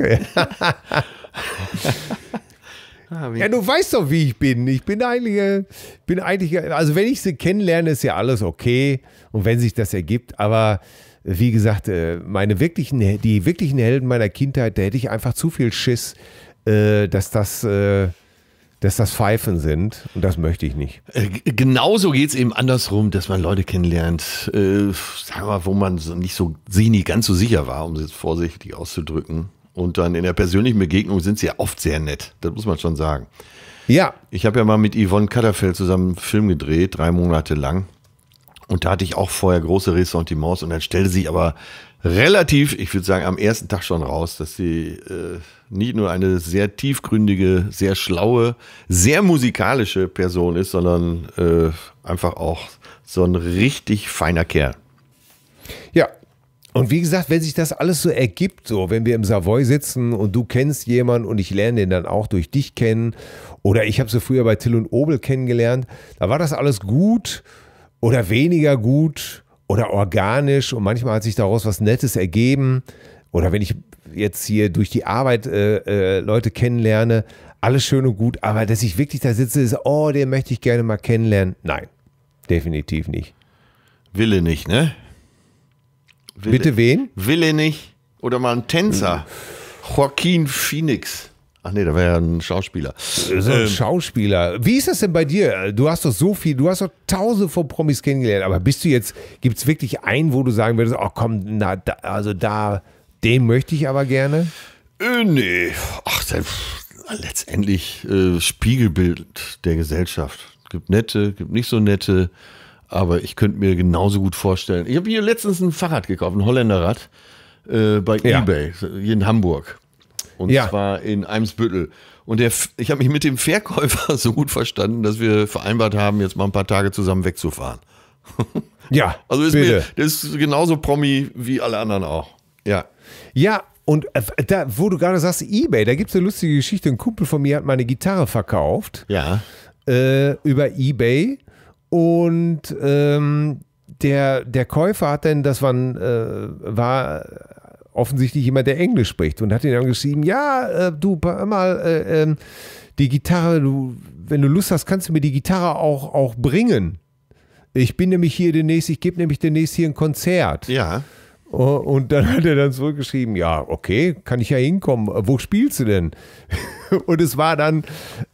B: Ah, ja, du weißt doch, wie ich bin. Ich bin eigentlich, äh, bin eigentlich, also wenn ich sie kennenlerne, ist ja alles okay. Und wenn sich das ergibt, aber wie gesagt, äh, meine wirklichen, die wirklichen Helden meiner Kindheit, da hätte ich einfach zu viel Schiss, äh, dass das dass das Pfeifen sind und das möchte ich nicht.
A: genauso geht es eben andersrum, dass man Leute kennenlernt, äh, sagen wir, wo man so nicht so nie ganz so sicher war, um es jetzt vorsichtig auszudrücken. Und dann in der persönlichen Begegnung sind sie ja oft sehr nett. Das muss man schon sagen. Ja. Ich habe ja mal mit Yvonne Katterfeld zusammen einen Film gedreht, drei Monate lang. Und da hatte ich auch vorher große Ressentiments und dann stellte sich aber relativ, ich würde sagen, am ersten Tag schon raus, dass sie äh, nicht nur eine sehr tiefgründige, sehr schlaue, sehr musikalische Person ist, sondern äh, einfach auch so ein richtig feiner Kerl. Ja, und wie gesagt, wenn sich das alles so ergibt, so wenn
B: wir im Savoy sitzen und du kennst jemanden und ich lerne den dann auch durch dich kennen oder ich habe sie früher bei Till und Obel kennengelernt, da war das alles gut oder weniger gut oder organisch und manchmal hat sich daraus was Nettes ergeben oder wenn ich jetzt hier durch die Arbeit äh, äh, Leute kennenlerne, alles schön und gut, aber dass ich wirklich da sitze, ist, oh, den möchte ich gerne mal kennenlernen. Nein, definitiv nicht.
A: Wille nicht, ne? Will, Bitte wen? Wille nicht. Oder mal ein Tänzer. Hm. Joaquin Phoenix. Ach nee, da wäre ja ein Schauspieler. So ein ähm.
B: Schauspieler. Wie ist das denn bei dir? Du hast doch so viel, du hast doch tausende von Promis kennengelernt, aber bist du jetzt, gibt es wirklich einen, wo du sagen würdest, oh komm, na, da, also da, den möchte ich aber gerne?
A: Äh, nee. Ach, das, letztendlich äh, Spiegelbild der Gesellschaft. Gibt nette, gibt nicht so nette. Aber ich könnte mir genauso gut vorstellen. Ich habe hier letztens ein Fahrrad gekauft, ein Holländerrad, äh, bei ja. eBay, hier in Hamburg. Und ja. zwar in Eimsbüttel. Und der, ich habe mich mit dem Verkäufer so gut verstanden, dass wir vereinbart haben, jetzt mal ein paar Tage zusammen wegzufahren. Ja. Also ist bitte. mir, das ist genauso Promi wie alle anderen auch. Ja. Ja, und
B: äh, da, wo du gerade sagst, Ebay, da gibt es eine lustige Geschichte. Ein Kumpel von mir hat meine Gitarre verkauft. Ja. Äh, über Ebay. Und ähm, der, der Käufer hat dann, das waren, äh, war offensichtlich jemand, der Englisch spricht und hat ihn dann geschrieben, ja, äh, du, mal, äh, ähm, die Gitarre, du, wenn du Lust hast, kannst du mir die Gitarre auch, auch bringen. Ich bin nämlich hier demnächst, ich gebe nämlich demnächst hier ein Konzert. Ja. Äh, und dann hat er dann zurückgeschrieben, ja, okay, kann ich ja hinkommen. Äh, wo spielst du denn? Und es war dann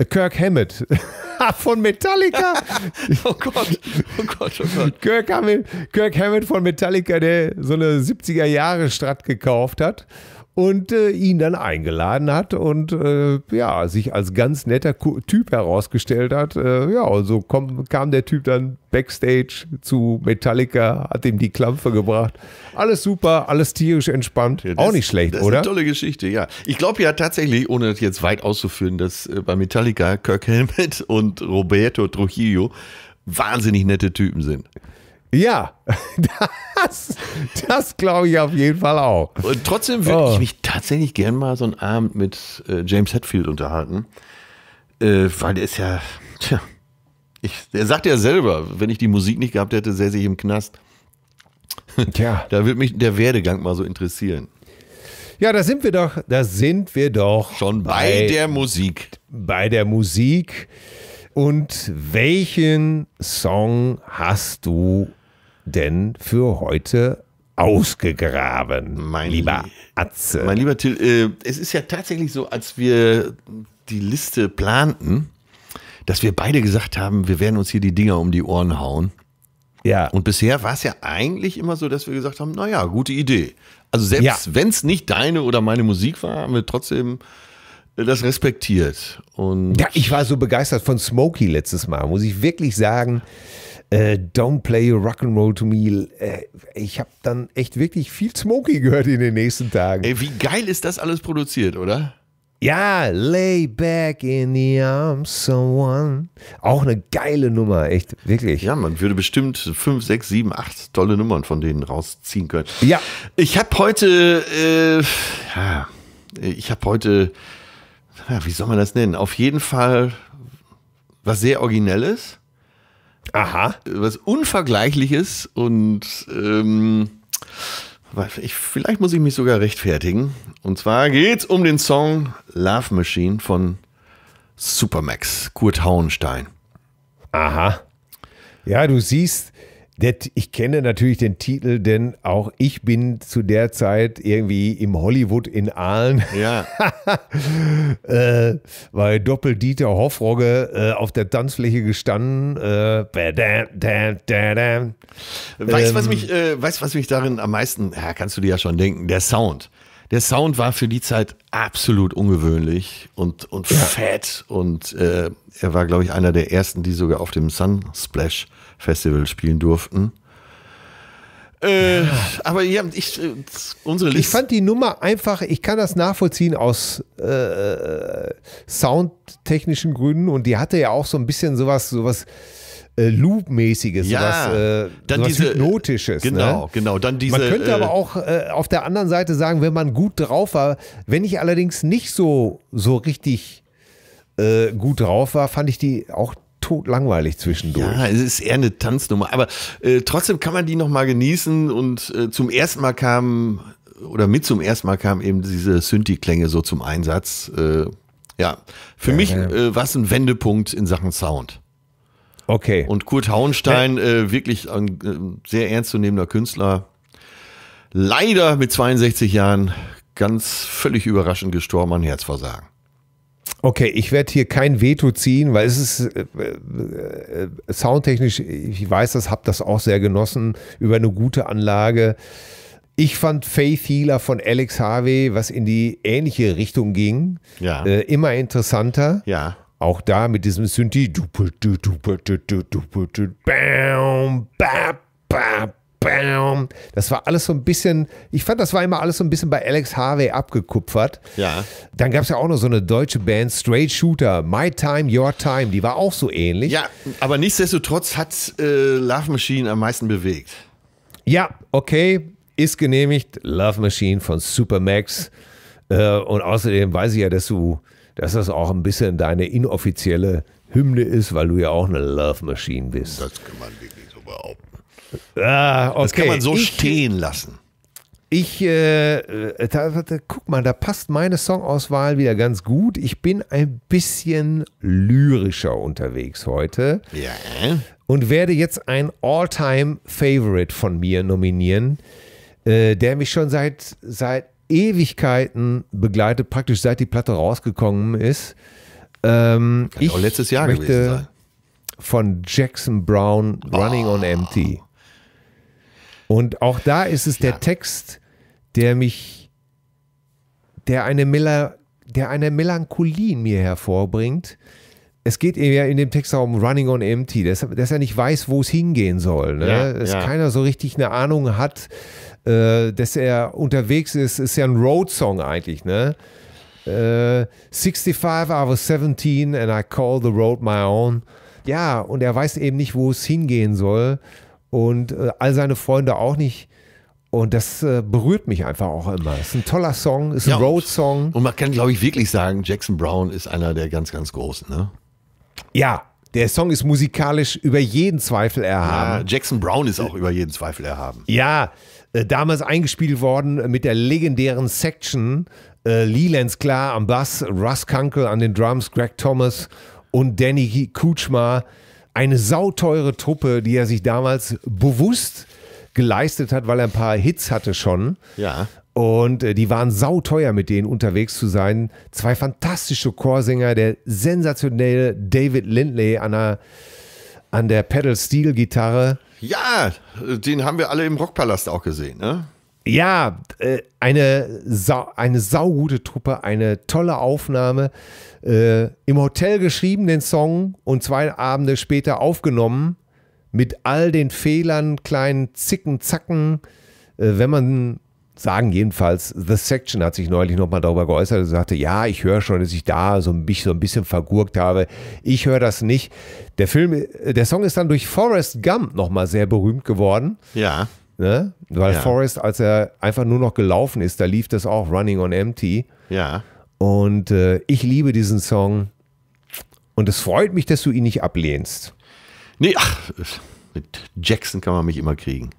B: Kirk Hammett von Metallica. oh Gott, oh Gott, oh Gott. Kirk Hammett, Kirk Hammett von Metallica, der so eine 70er-Jahre-Strat gekauft hat und äh, ihn dann eingeladen hat und äh, ja, sich als ganz netter Typ herausgestellt hat. Äh, ja, und so komm, kam der Typ dann backstage zu Metallica, hat ihm die Klampfe gebracht.
A: Alles super, alles tierisch entspannt. Ja, das, Auch nicht schlecht, das oder? Das ist eine tolle Geschichte, ja. Ich glaube ja tatsächlich, ohne das jetzt weit auszuführen, dass äh, bei Metallica Kirk Helmet und Roberto Trujillo wahnsinnig nette Typen sind. Ja, das, das glaube ich auf jeden Fall auch. Und trotzdem würde oh. ich mich tatsächlich gern mal so einen Abend mit äh, James Hetfield unterhalten. Äh, weil der ist ja, tja, ich, er sagt ja selber, wenn ich die Musik nicht gehabt hätte, säße ich im Knast. Tja. da würde mich der Werdegang mal so interessieren. Ja, da sind wir doch, da sind wir doch. Schon bei, bei der Musik. Bei der Musik.
B: Und welchen Song hast du
A: denn für heute ausgegraben, mein lieber Atze? Mein lieber Till, äh, es ist ja tatsächlich so, als wir die Liste planten, dass wir beide gesagt haben, wir werden uns hier die Dinger um die Ohren hauen. Ja. Und bisher war es ja eigentlich immer so, dass wir gesagt haben, naja, gute Idee. Also selbst ja. wenn es nicht deine oder meine Musik war, haben wir trotzdem äh, das respektiert. Und
B: ja, ich war so begeistert von Smokey letztes Mal, muss ich wirklich sagen. Äh, don't Play Rock'n'Roll to Me. Äh, ich habe dann echt wirklich viel Smokey gehört in den nächsten Tagen.
A: Ey, wie geil ist das alles produziert, oder? Ja, Lay Back in the Arms Someone. Auch eine geile Nummer, echt, wirklich. Ja, man würde bestimmt fünf, sechs, sieben, acht tolle Nummern von denen rausziehen können. Ja. Ich habe heute, äh, ja, ich habe heute, ja, wie soll man das nennen? Auf jeden Fall was sehr Originelles. Aha. Was Unvergleichliches und ähm, ich, vielleicht muss ich mich sogar rechtfertigen. Und zwar geht es um den Song Love Machine von Supermax, Kurt Hauenstein. Aha. Ja, du siehst, ich kenne
B: natürlich den Titel, denn auch ich bin zu der Zeit irgendwie im Hollywood in Aalen. Ja. äh, weil Doppel-Dieter Hoffrogge äh, auf der Tanzfläche gestanden. Äh, da, da, da, Weißt du, was, ähm, mich,
A: äh, weißt, was mich darin am meisten, ja, kannst du dir ja schon denken, der Sound. Der Sound war für die Zeit absolut ungewöhnlich und, und ja. fett. Und äh, er war, glaube ich, einer der ersten, die sogar auf dem Sunsplash. Splash Festival spielen durften. Äh, ja. aber ja, ich, äh, unsere Liste. Ich fand die Nummer einfach, ich kann
B: das nachvollziehen aus äh, soundtechnischen Gründen und die hatte ja auch so ein bisschen sowas, sowas äh, Loop-mäßiges, ja, sowas, äh, dann sowas diese, äh, Hypnotisches. Genau, ne? genau. genau
A: dann diese, man könnte äh, aber
B: auch äh, auf der anderen Seite sagen, wenn man gut drauf war, wenn ich allerdings nicht so, so richtig äh, gut drauf war, fand ich
A: die auch langweilig zwischendurch. Ja, es ist eher eine Tanznummer, aber äh, trotzdem kann man die nochmal genießen und äh, zum ersten Mal kam, oder mit zum ersten Mal kam eben diese Synthi-Klänge so zum Einsatz. Äh, ja, für ja, mich ja. Äh, war es ein Wendepunkt in Sachen Sound. Okay. Und Kurt Hauenstein, äh, wirklich ein äh, sehr ernstzunehmender Künstler, leider mit 62 Jahren ganz völlig überraschend gestorben an Herzversagen. Okay, ich werde hier kein Veto ziehen, weil es
B: ist äh, äh, soundtechnisch, ich weiß das, habe das auch sehr genossen, über eine gute Anlage. Ich fand Faith Healer von Alex Harvey, was in die ähnliche Richtung ging, ja. äh, immer interessanter. Ja. Auch da mit diesem Synthi. Bam, bam, bam. Das war alles so ein bisschen, ich fand, das war immer alles so ein bisschen bei Alex Harvey abgekupfert. Ja. Dann gab es ja auch noch so eine deutsche Band, Straight Shooter, My Time, Your Time, die war auch so ähnlich. Ja, aber nichtsdestotrotz hat äh, Love Machine am meisten bewegt. Ja, okay, ist genehmigt. Love Machine von Supermax. Äh, und außerdem weiß ich ja, dass du, dass das auch ein bisschen deine inoffizielle Hymne ist, weil du ja auch eine Love Machine bist. Das
A: kann man wirklich so
B: behaupten. Ah,
A: okay. Das kann man so ich, stehen lassen.
B: Ich, äh, äh da, da, guck mal, da passt meine Songauswahl wieder ganz gut. Ich bin ein bisschen lyrischer unterwegs heute. Ja. Und werde jetzt ein All-Time-Favorite von mir nominieren, äh, der mich schon seit, seit Ewigkeiten begleitet, praktisch seit die Platte rausgekommen ist. Ähm, Kann ich auch letztes Jahr möchte gewesen sein. Von Jackson Brown Running oh. on Empty. Und auch da ist es ja. der Text, der mich, der eine, Mela, der eine Melancholie in mir hervorbringt. Es geht ja in dem Text auch um Running on Empty, dass, dass er nicht weiß, wo es hingehen soll. Ne? Ja, dass ja. keiner so richtig eine Ahnung hat, äh, dass er unterwegs ist. Ist ja ein Road-Song eigentlich. Ne? Äh, 65, I was 17 and I call the road my own. Ja, und er weiß eben nicht, wo es hingehen soll und äh, all seine Freunde auch nicht. Und das äh, berührt mich einfach auch immer. Es Ist ein toller Song, es ist ja, ein
A: Road-Song. Und man kann, glaube ich, wirklich sagen, Jackson Brown ist einer der ganz, ganz Großen, ne? Ja, der Song ist musikalisch über jeden Zweifel erhaben. Ja, Jackson Brown ist auch über jeden Zweifel
B: erhaben. Ja, äh, damals eingespielt worden mit der legendären Section. Äh, Leland Klar am Bass, Russ Kunkel an den Drums, Greg Thomas und Danny Kutschmar. Eine sauteure Truppe, die er sich damals bewusst geleistet hat, weil er ein paar Hits hatte schon. Ja. Und äh, die waren sauteuer, mit denen unterwegs zu sein. Zwei fantastische Chorsänger, der sensationelle David Lindley an der, an der Pedal Steel Gitarre.
A: Ja, den haben wir alle im Rockpalast auch gesehen, ne?
B: Ja, äh, eine, eine saugute Truppe, eine tolle Aufnahme äh, im Hotel geschrieben, den Song, und zwei Abende später aufgenommen, mit all den Fehlern, kleinen Zicken, Zacken. Äh, wenn man sagen jedenfalls, The Section hat sich neulich nochmal darüber geäußert und sagte, ja, ich höre schon, dass ich da so mich so ein bisschen vergurkt habe. Ich höre das nicht. Der Film, äh, der Song ist dann durch Forrest Gump nochmal sehr berühmt geworden. Ja. Ne? Weil ja. Forrest, als er einfach nur noch gelaufen ist, da lief das auch Running on Empty. Ja. Und äh, ich liebe diesen Song. Und es freut mich, dass du ihn nicht ablehnst. Nee, ach, mit Jackson kann man mich immer kriegen.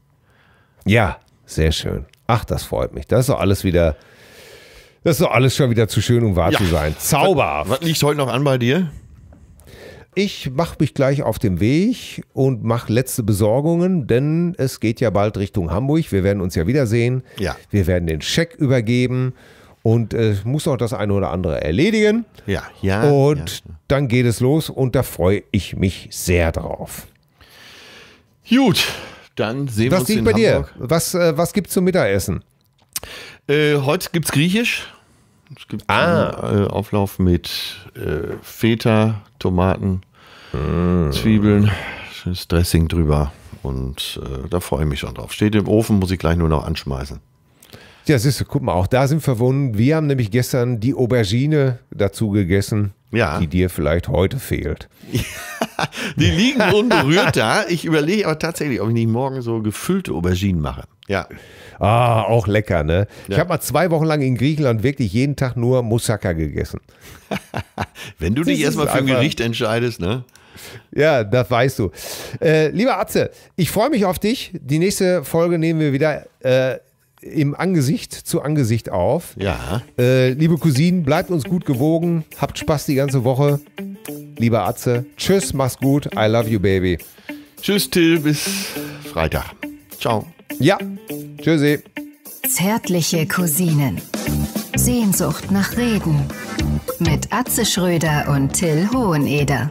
B: Ja, sehr schön. Ach, das freut mich. Das ist doch alles wieder. Das ist doch alles schon wieder zu schön, um wahr ja. zu sein. Zauberhaft.
A: Was, was liegt heute noch an bei dir?
B: Ich mache mich gleich auf den Weg und mache letzte Besorgungen, denn es geht ja bald Richtung Hamburg. Wir werden uns ja wiedersehen. Ja. Wir werden den Scheck übergeben und es muss noch das eine oder andere erledigen. Ja, ja. Und ja. dann geht es los und da
A: freue ich mich sehr drauf. Gut, dann sehen was wir uns in bei Hamburg.
B: dir? Was, äh, was gibt es zum Mittagessen?
A: Äh, heute gibt es Griechisch. Es gibt ah. einen äh, Auflauf mit äh, Feta, Tomaten, mm. Zwiebeln, schönes Dressing drüber. Und äh, da freue ich mich schon drauf. Steht im Ofen, muss ich gleich nur noch anschmeißen. Ja, siehst du, guck mal, auch da sind wir verwunden. Wir haben
B: nämlich gestern die Aubergine dazu gegessen,
A: ja. die dir vielleicht heute fehlt. die liegen unberührt da. Ich überlege aber tatsächlich, ob ich nicht morgen so gefüllte Auberginen mache. Ja. Ah, auch lecker, ne? Ja. Ich habe mal zwei Wochen lang in Griechenland wirklich
B: jeden Tag nur Moussaka gegessen.
A: Wenn du das dich erstmal für ein Gericht entscheidest, ne? Ja, das weißt du.
B: Äh, lieber Atze, ich freue mich auf dich. Die nächste Folge nehmen wir wieder äh, im Angesicht zu Angesicht auf. Ja. Äh, liebe Cousinen, bleibt uns gut gewogen. Habt Spaß die ganze Woche. Lieber Atze, tschüss, mach's gut. I love you, baby. Tschüss, Till, bis Freitag. Ciao. Ja, tschüssi.
D: Zärtliche Cousinen. Sehnsucht nach Reden. Mit Atze Schröder und Till Hoheneder.